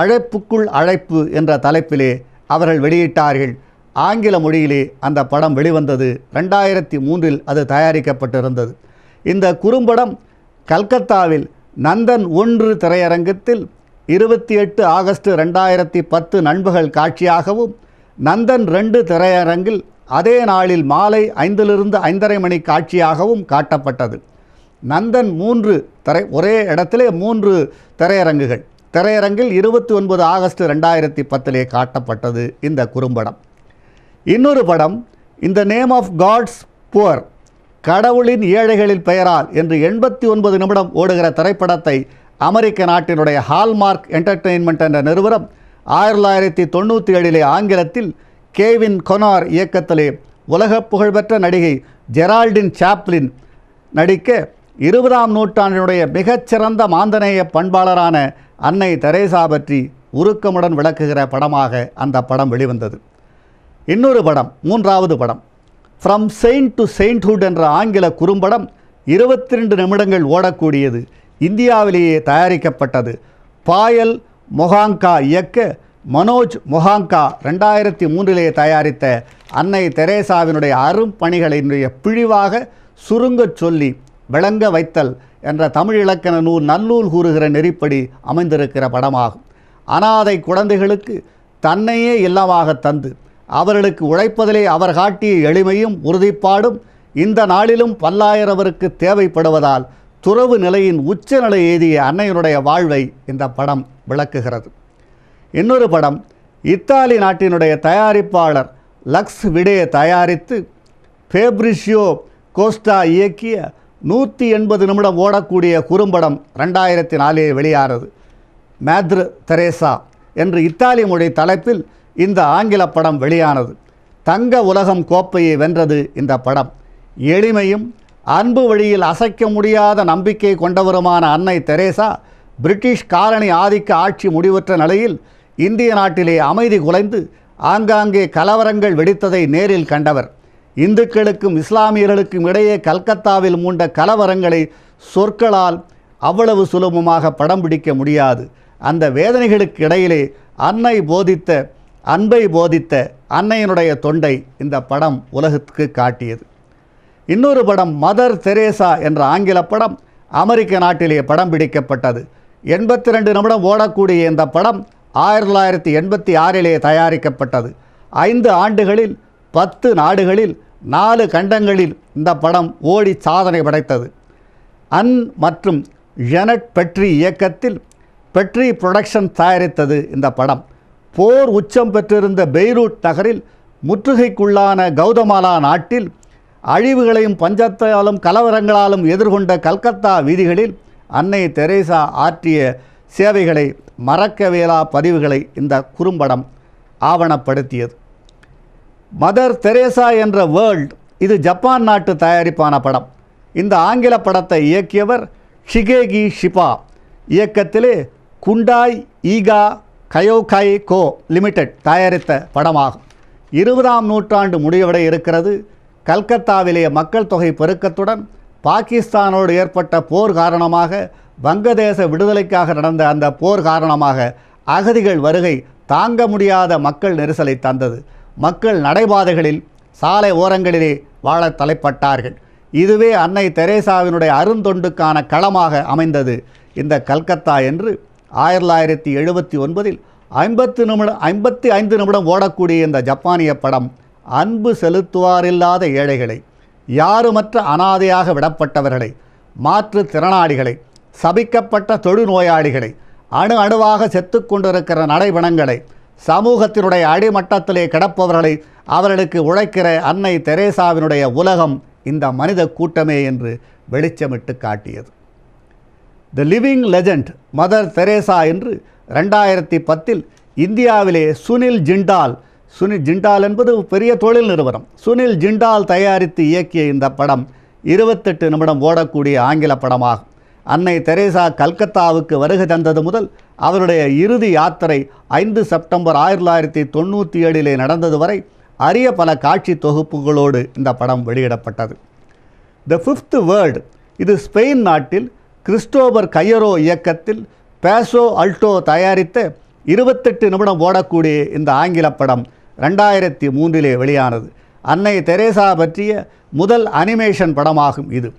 அழைப்புக்குள் அழைப்பு என்ற தலைப்பிலே அவர்கள் வெளியிட்டார்கள் ஆங்கில மொழியிலே அந்த படம் வெளிவந்தது ரெண்டாயிரத்தி மூன்றில் அது தயாரிக்கப்பட்டிருந்தது இந்த குறும்படம் கல்கத்தாவில் நந்தன் ஒன்று திரையரங்கத்தில் இருபத்தி எட்டு ஆகஸ்ட் ரெண்டாயிரத்தி பத்து நண்பகல் காட்சியாகவும் நந்தன் ரெண்டு திரையரங்கில் அதே நாளில் மாலை ஐந்திலிருந்து ஐந்தரை மணி காட்சியாகவும் காட்டப்பட்டது நந்தன் மூன்று திரை ஒரே இடத்திலே மூன்று திரையரங்குகள் திரையரங்கில் இருபத்தி ஒன்பது ஆகஸ்ட் ரெண்டாயிரத்தி பத்திலே காட்டப்பட்டது இந்த குறும்படம் இன்னொரு படம் இந்த நேம் ஆஃப் காட்ஸ் புவர் கடவுளின் ஏழைகளின் பெயரால் என்று எண்பத்தி ஒன்பது நிமிடம் ஓடுகிற திரைப்படத்தை அமெரிக்க நாட்டினுடைய ஹால்மார்க் என்டர்டெயின்மெண்ட் என்ற நிறுவனம் ஆயிரத்தி தொள்ளாயிரத்தி தொண்ணூற்றி ஏழிலே ஆங்கிலத்தில் கேவின் கொனார் இயக்கத்திலே உலக புகழ்பெற்ற நடிகை ஜெரால்டின் சாப்ளின் நடிக்க இருபதாம் நூற்றாண்டினுடைய மிகச்சிறந்த மாந்தநேய பண்பாளரான அன்னை தெரேசா பற்றி உருக்கமுடன் விளக்குகிற படமாக அந்த படம் வெளிவந்தது இன்னொரு படம் மூன்றாவது படம் ஃப்ரம் செயின்ட் டு செயின்ட்ஹுட் என்ற ஆங்கில குறும்படம் இருபத்தி ரெண்டு நிமிடங்கள் ஓடக்கூடியது இந்தியாவிலேயே தயாரிக்கப்பட்டது பாயல் மொஹாங்கா இயக்க மனோஜ் மொஹாங்கா ரெண்டாயிரத்தி மூன்றிலேயே தயாரித்த அன்னை தெரேசாவினுடைய அரும் பணிகளினுடைய பிழிவாக சுருங்கச் சொல்லி விளங்க வைத்தல் என்ற தமிழ் இலக்கண நூல் நல்லூல் கூறுகிற நெறிப்படி அமைந்திருக்கிற படமாகும் அனாதை குழந்தைகளுக்கு தன்னையே இல்லமாக தந்து அவர்களுக்கு உழைப்பதிலே அவர் காட்டிய எளிமையும் உறுதிப்பாடும் இந்த நாளிலும் பல்லாயிரவருக்கு தேவைப்படுவதால் துறவு நிலையின் உச்சநிலை எழுதிய அன்னையினுடைய வாழ்வை இந்த படம் விளக்குகிறது இன்னொரு படம் இத்தாலி நாட்டினுடைய தயாரிப்பாளர் லக்ஸ் விடே தயாரித்து ஃபேப்ரிஷியோ கோஸ்டா இயக்கிய நூற்றி எண்பது நிமிடம் ஓடக்கூடிய குறும்படம் ரெண்டாயிரத்தி நாலே வெளியானது மேத்ரு தெரேசா என்று இத்தாலி மொழி தலைப்பில் இந்த ஆங்கில படம் வெளியானது தங்க உலகம் கோப்பையை வென்றது இந்த படம் எளிமையும் அன்பு வழியில் அசைக்க முடியாத நம்பிக்கை கொண்டவருமான அன்னை தெரேசா பிரிட்டிஷ் காலனி ஆதிக்க ஆட்சி முடிவுற்ற நிலையில் இந்திய நாட்டிலே அமைதி குலைந்து ஆங்காங்கே கலவரங்கள் வெடித்ததை நேரில் கண்டவர் இந்துக்களுக்கும் இஸ்லாமியர்களுக்கும் இடையே கல்கத்தாவில் மூண்ட கலவரங்களை சொற்களால் அவ்வளவு சுலபமாக படம் பிடிக்க முடியாது அந்த வேதனைகளுக்கு இடையிலே அன்னை போதித்த அன்பை போதித்த அன்னையினுடைய தொண்டை இந்த படம் உலகத்துக்கு காட்டியது இன்னொரு படம் மதர் தெரேசா என்ற ஆங்கில படம் அமெரிக்க நாட்டிலே படம் பிடிக்கப்பட்டது எண்பத்தி ரெண்டு நிமிடம் ஓடக்கூடிய இந்த படம் ஆயிரத்தி தொள்ளாயிரத்தி எண்பத்தி ஆறிலே தயாரிக்கப்பட்டது ஐந்து ஆண்டுகளில் பத்து நாடுகளில் நாலு கண்டங்களில் இந்த படம் ஓடி சாதனை படைத்தது அன் மற்றும் ஜெனட் பெட்ரி இயக்கத்தில் பெட்ரி புரொடக்ஷன் தயாரித்தது இந்த படம் போர் உச்சம் பெற்றிருந்த பெய்ரூட் நகரில் முற்றுகைக்குள்ளான கௌதமாலா நாட்டில் அழிவுகளையும் பஞ்சத்தாலும் கலவரங்களாலும் எதிர்கொண்ட கல்கத்தா வீதிகளில் அன்னை தெரேசா ஆற்றிய சேவைகளை மறக்கவேலா பதிவுகளை இந்த குறும்படம் ஆவணப்படுத்தியது மதர் தெரேசா என்ற வேர்ல்ட் இது ஜப்பான் நாட்டு தயாரிப்பான படம் இந்த ஆங்கில படத்தை இயக்கியவர் ஷிகேகி ஷிபா இயக்கத்திலே குண்டாய் ஈகா கயோகாய் கோ லிமிடெட் தயாரித்த படமாகும் இருபதாம் நூற்றாண்டு முடிவடை இருக்கிறது கல்கத்தாவிலேயே மக்கள் தொகை பெருக்கத்துடன் பாகிஸ்தானோடு ஏற்பட்ட போர் காரணமாக வங்கதேச விடுதலைக்காக நடந்த அந்த போர் காரணமாக அகதிகள் வருகை தாங்க முடியாத மக்கள் நெரிசலை தந்தது மக்கள் நடைபாதைகளில் சாலை ஓரங்களிலே வாழ தலைப்பட்டார்கள் இதுவே அன்னை தெரேசாவினுடைய அருந்தொண்டுக்கான களமாக அமைந்தது இந்த கல்கத்தா என்று ஆயிரத்தி தொள்ளாயிரத்தி எழுபத்தி ஒன்பதில் ஐம்பத்து நிமிடம் ஐம்பத்தி ஐந்து நிமிடம் ஓடக்கூடிய இந்த ஜப்பானிய படம் அன்பு செலுத்துவாரில்லாத ஏழைகளை யாருமற்ற அனாதையாக விடப்பட்டவர்களை மாற்று திறனாளிகளை சபிக்கப்பட்ட தொழுநோயாளிகளை அணு அணுவாக செத்து கொண்டிருக்கிற நடைபணங்களை சமூகத்தினுடைய அடிமட்டத்திலே கிடப்பவர்களை அவர்களுக்கு உழைக்கிற அன்னை தெரேசாவினுடைய உலகம் இந்த மனித கூட்டமே என்று வெளிச்சமிட்டு காட்டியது the living legend Mother Teresa என்று ரெண்டாயிரத்தி பத்தில் இந்தியாவிலே சுனில் ஜிண்டால் சுனில் ஜிண்டால் என்பது பெரிய தொழில் நிறுவனம் சுனில் ஜிண்டால் தயாரித்து இயக்கிய இந்த படம் இருபத்தெட்டு நிமிடம் ஓடக்கூடிய ஆங்கில படமாகும் அன்னை தெரேசா கல்கத்தாவுக்கு வருகை தந்தது முதல் அவருடைய இறுதி யாத்திரை ஐந்து செப்டம்பர் ஆயிரத்தி தொள்ளாயிரத்தி தொண்ணூற்றி ஏழிலே நடந்தது வரை அரிய பல காட்சி தொகுப்புகளோடு இந்த படம் வெளியிடப்பட்டது த ஃபிஃப்த் வேர்ல்டு இது ஸ்பெயின் நாட்டில் கிறிஸ்டோபர் கையரோ இயக்கத்தில் பேசோ அல்டோ தயாரித்த இருபத்தெட்டு நிமிடம் ஓடக்கூடிய இந்த ஆங்கில படம் ரெண்டாயிரத்தி மூன்றிலே வெளியானது அன்னை தெரேசா பற்றிய முதல் அனிமேஷன் படமாகும் இது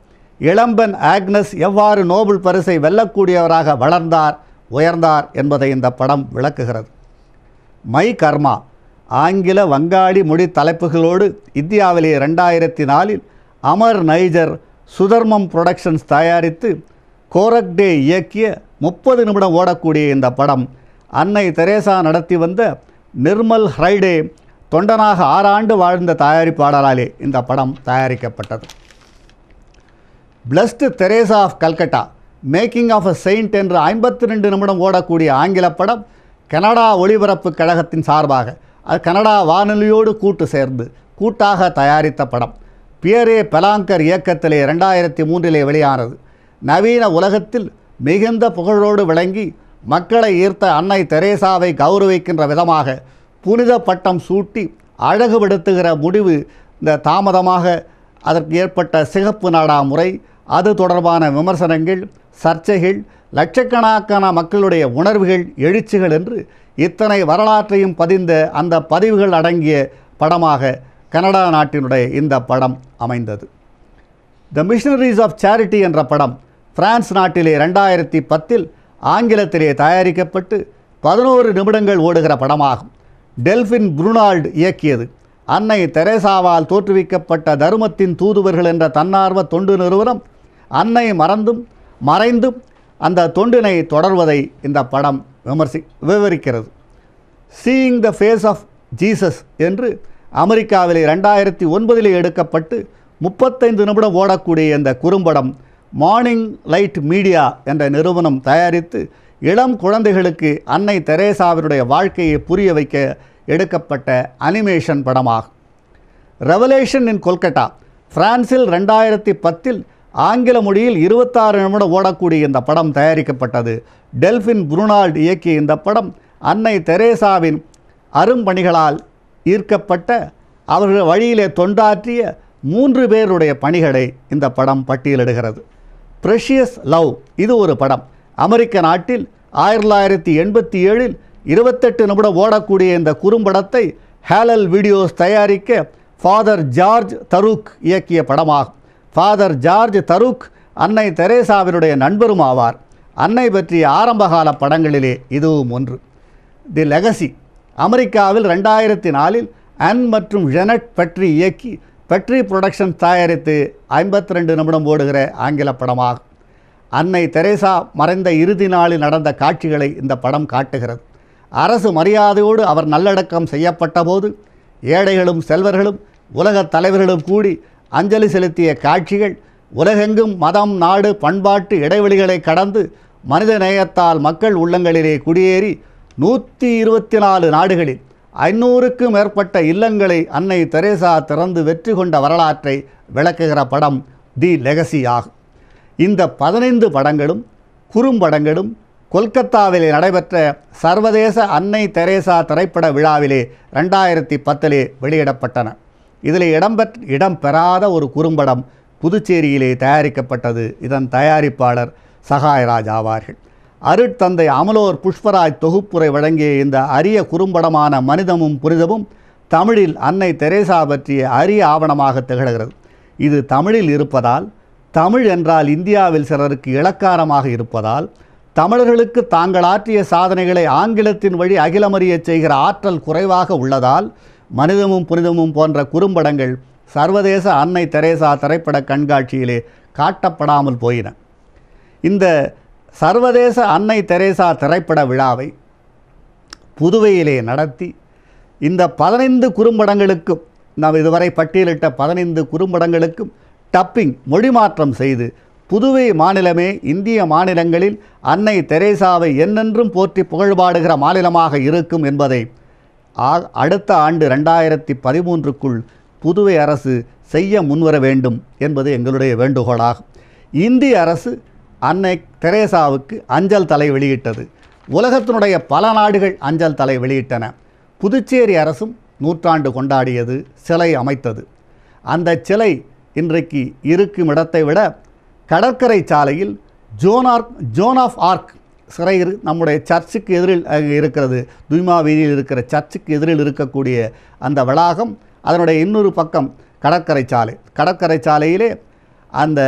இளம்பன் ஆக்னஸ் எவ்வாறு நோபல் பரிசை வெல்லக்கூடியவராக வளர்ந்தார் உயர்ந்தார் என்பதை இந்த படம் விளக்குகிறது மை கர்மா ஆங்கில வங்காளி மொழி தலைப்புகளோடு இந்தியாவிலே ரெண்டாயிரத்தி நாலில் அமர் நைஜர் சுதர்மம் புரொடக்ஷன்ஸ் தயாரித்து கோரக்டே இயக்கிய முப்பது நிமிடம் ஓடக்கூடிய இந்த படம் அன்னை தெரேசா நடத்தி வந்த நிர்மல் ஹ்ரைடே தொண்டனாக ஆறாண்டு வாழ்ந்த தயாரிப்பாளராலே இந்த படம் தயாரிக்கப்பட்டது blessed Teresa of Calcutta making of a saint என்று ஐம்பத்தி ரெண்டு நிமிடம் ஓடக்கூடிய ஆங்கில படம் கனடா ஒளிபரப்பு கழகத்தின் சார்பாக அது கனடா வானொலியோடு கூட்டு சேர்ந்து கூட்டாக தயாரித்த படம் பியரே பெலாங்கர் இயக்கத்திலே ரெண்டாயிரத்தி மூன்றிலே வெளியானது நவீன உலகத்தில் மிகுந்த புகழோடு விளங்கி மக்களை ஈர்த்த அன்னை தெரேசாவை கௌரவிக்கின்ற விதமாக புனித பட்டம் சூட்டி அழகுபடுத்துகிற முடிவு இந்த தாமதமாக அதற்கு ஏற்பட்ட சிகப்பு நாடா முறை அது தொடர்பான விமர்சனங்கள் சர்ச்சைகள் லட்சக்கணக்கான மக்களுடைய உணர்வுகள் எழுச்சிகள் என்று இத்தனை வரலாற்றையும் பதிந்த அந்த பதிவுகள் அடங்கிய படமாக கனடா நாட்டினுடைய இந்த படம் அமைந்தது த மிஷனரிஸ் ஆஃப் சேரிட்டி என்ற படம் பிரான்ஸ் நாட்டிலே ரெண்டாயிரத்தி பத்தில் ஆங்கிலத்திலே தயாரிக்கப்பட்டு பதினோரு நிமிடங்கள் ஓடுகிற படமாகும் டெல்ஃபின் புருனால்டு இயக்கியது அன்னை தெரேசாவால் தோற்றுவிக்கப்பட்ட தருமத்தின் தூதுவர்கள் என்ற தன்னார்வ தொண்டு நிறுவனம் அன்னை மறந்தும் மறைந்தும் அந்த தொண்டினை தொடர்வதை இந்த படம் விமர்சி விவரிக்கிறது seeing the face of Jesus என்று அமெரிக்காவில் ரெண்டாயிரத்தி ஒன்பதில் எடுக்கப்பட்டு முப்பத்தைந்து நிமிடம் ஓடக்கூடிய இந்த குறும்படம் மார்னிங் லைட் மீடியா என்ற நிறுவனம் தயாரித்து இளம் குழந்தைகளுக்கு அன்னை தெரேசாவினுடைய வாழ்க்கையை புரிய வைக்க எடுக்கப்பட்ட அனிமேஷன் படமாகும் ரெவலேஷன் இன் கொல்கட்டா பிரான்சில் ரெண்டாயிரத்தி பத்தில் ஆங்கில மொழியில் இருபத்தாறு நிமிடம் ஓடக்கூடிய இந்த படம் தயாரிக்கப்பட்டது டெல்ஃபின் புருனால்டு இயக்கிய இந்த படம் அன்னை தெரேசாவின் அரும்பணிகளால் ஈர்க்கப்பட்ட அவர்கள் வழியிலே தொண்டாற்றிய மூன்று பேருடைய பணிகளை இந்த படம் பட்டியலிடுகிறது ப்ரெஷியஸ் லவ் இது ஒரு படம் அமெரிக்க நாட்டில் ஆயிரத்தி தொள்ளாயிரத்தி எண்பத்தி ஏழில் இருபத்தெட்டு நிமிடம் ஓடக்கூடிய இந்த குறும்படத்தை ஹேலல் வீடியோஸ் தயாரிக்க ஃபாதர் ஜார்ஜ் தருக் இயக்கிய படமாகும் ஃபாதர் ஜார்ஜ் தருக் அன்னை தெரேசாவினுடைய நண்பரும் ஆவார் அன்னை பற்றிய ஆரம்பகால படங்களிலே இதுவும் ஒன்று தி லெகசி அமெரிக்காவில் ரெண்டாயிரத்தி நாலில் அன் மற்றும் ஜெனட் பற்றி இயக்கி பெட்ரி புரொடக்ஷன் தயாரித்து ஐம்பத்தி ரெண்டு நிமிடம் ஓடுகிற ஆங்கில படமாகும் அன்னை தெரேசா மறைந்த இறுதி நாளில் நடந்த காட்சிகளை இந்த படம் காட்டுகிறது அரசு மரியாதையோடு அவர் நல்லடக்கம் செய்யப்பட்ட போது ஏழைகளும் செல்வர்களும் உலகத் தலைவர்களும் கூடி அஞ்சலி செலுத்திய காட்சிகள் உலகெங்கும் மதம் நாடு பண்பாட்டு இடைவெளிகளை கடந்து மனித நேயத்தால் மக்கள் உள்ளங்களிலே குடியேறி நூற்றி இருபத்தி நாலு நாடுகளில் ஐநூறுக்கும் மேற்பட்ட இல்லங்களை அன்னை தெரேசா திறந்து வெற்றி கொண்ட வரலாற்றை விளக்குகிற படம் தி லெகசி ஆகும் இந்த பதினைந்து படங்களும் குறும்படங்களும் கொல்கத்தாவில் நடைபெற்ற சர்வதேச அன்னை தெரேசா திரைப்பட விழாவிலே ரெண்டாயிரத்தி பத்திலே வெளியிடப்பட்டன இதில் இடம்பெற் இடம்பெறாத ஒரு குறும்படம் புதுச்சேரியிலே தயாரிக்கப்பட்டது இதன் தயாரிப்பாளர் சகாயராஜ் ஆவார்கள் அருட்தந்தை அமலோர் புஷ்பராஜ் தொகுப்புரை வழங்கிய இந்த அரிய குறும்படமான மனிதமும் புரிதமும் தமிழில் அன்னை தெரேசா பற்றிய அரிய ஆவணமாக திகழ்கிறது இது தமிழில் இருப்பதால் தமிழ் என்றால் இந்தியாவில் சிலருக்கு இலக்காரமாக இருப்பதால் தமிழர்களுக்கு தாங்கள் ஆற்றிய சாதனைகளை ஆங்கிலத்தின் வழி அகிலமறிய செய்கிற ஆற்றல் குறைவாக உள்ளதால் மனிதமும் புனிதமும் போன்ற குறும்படங்கள் சர்வதேச அன்னை தெரேசா திரைப்பட கண்காட்சியிலே காட்டப்படாமல் போயின இந்த சர்வதேச அன்னை தெரேசா திரைப்பட விழாவை புதுவையிலே நடத்தி இந்த பதினைந்து குறும்படங்களுக்கும் நாம் இதுவரை பட்டியலிட்ட பதினைந்து குறும்படங்களுக்கும் டப்பிங் மொழி மாற்றம் செய்து புதுவை மாநிலமே இந்திய மாநிலங்களில் அன்னை தெரேசாவை என்னென்றும் போற்றி புகழ்பாடுகிற மாநிலமாக இருக்கும் என்பதை அடுத்த ஆண்டு ரெண்டாயிரத்தி பதிமூன்றுக்குள் புதுவை அரசு செய்ய முன்வர வேண்டும் என்பது எங்களுடைய வேண்டுகோளாகும் இந்திய அரசு அன்னை தெரேசாவுக்கு அஞ்சல் தலை வெளியிட்டது உலகத்தினுடைய பல நாடுகள் அஞ்சல் தலை வெளியிட்டன புதுச்சேரி அரசும் நூற்றாண்டு கொண்டாடியது சிலை அமைத்தது அந்த சிலை இன்றைக்கு இருக்கும் இடத்தை விட கடற்கரை சாலையில் ஜோனார்க் ஜோன் ஆஃப் ஆர்க் சிறை இரு நம்முடைய சர்ச்சுக்கு எதிரில் இருக்கிறது துய்மா வீதியில் இருக்கிற சர்ச்சுக்கு எதிரில் இருக்கக்கூடிய அந்த வளாகம் அதனுடைய இன்னொரு பக்கம் கடற்கரை சாலை கடற்கரை சாலையிலே அந்த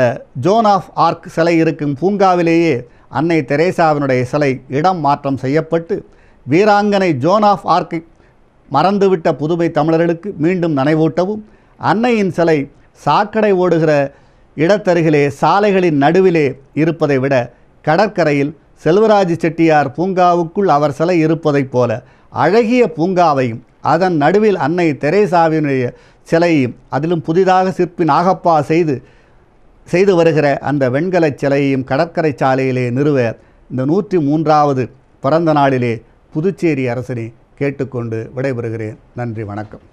ஜோன் ஆஃப் ஆர்க் சிலை இருக்கும் பூங்காவிலேயே அன்னை தெரேசாவினுடைய சிலை இடம் மாற்றம் செய்யப்பட்டு வீராங்கனை ஜோன் ஆஃப் ஆர்க்கை மறந்துவிட்ட புதுமை தமிழர்களுக்கு மீண்டும் நனைவூட்டவும் அன்னையின் சிலை சாக்கடை ஓடுகிற இடத்தருகிலே சாலைகளின் நடுவிலே இருப்பதை விட கடற்கரையில் செல்வராஜ் செட்டியார் பூங்காவுக்குள் அவர் சிலை இருப்பதைப் போல அழகிய பூங்காவையும் அதன் நடுவில் அன்னை தெரேசாவினுடைய சிலையும் அதிலும் புதிதாக சிற்பி நாகப்பா செய்து செய்து வருகிற அந்த வெண்கலச் சிலையையும் கடற்கரை சாலையிலே நிறுவ இந்த நூற்றி மூன்றாவது பிறந்த நாளிலே புதுச்சேரி அரசனை கேட்டுக்கொண்டு விடைபெறுகிறேன் நன்றி வணக்கம்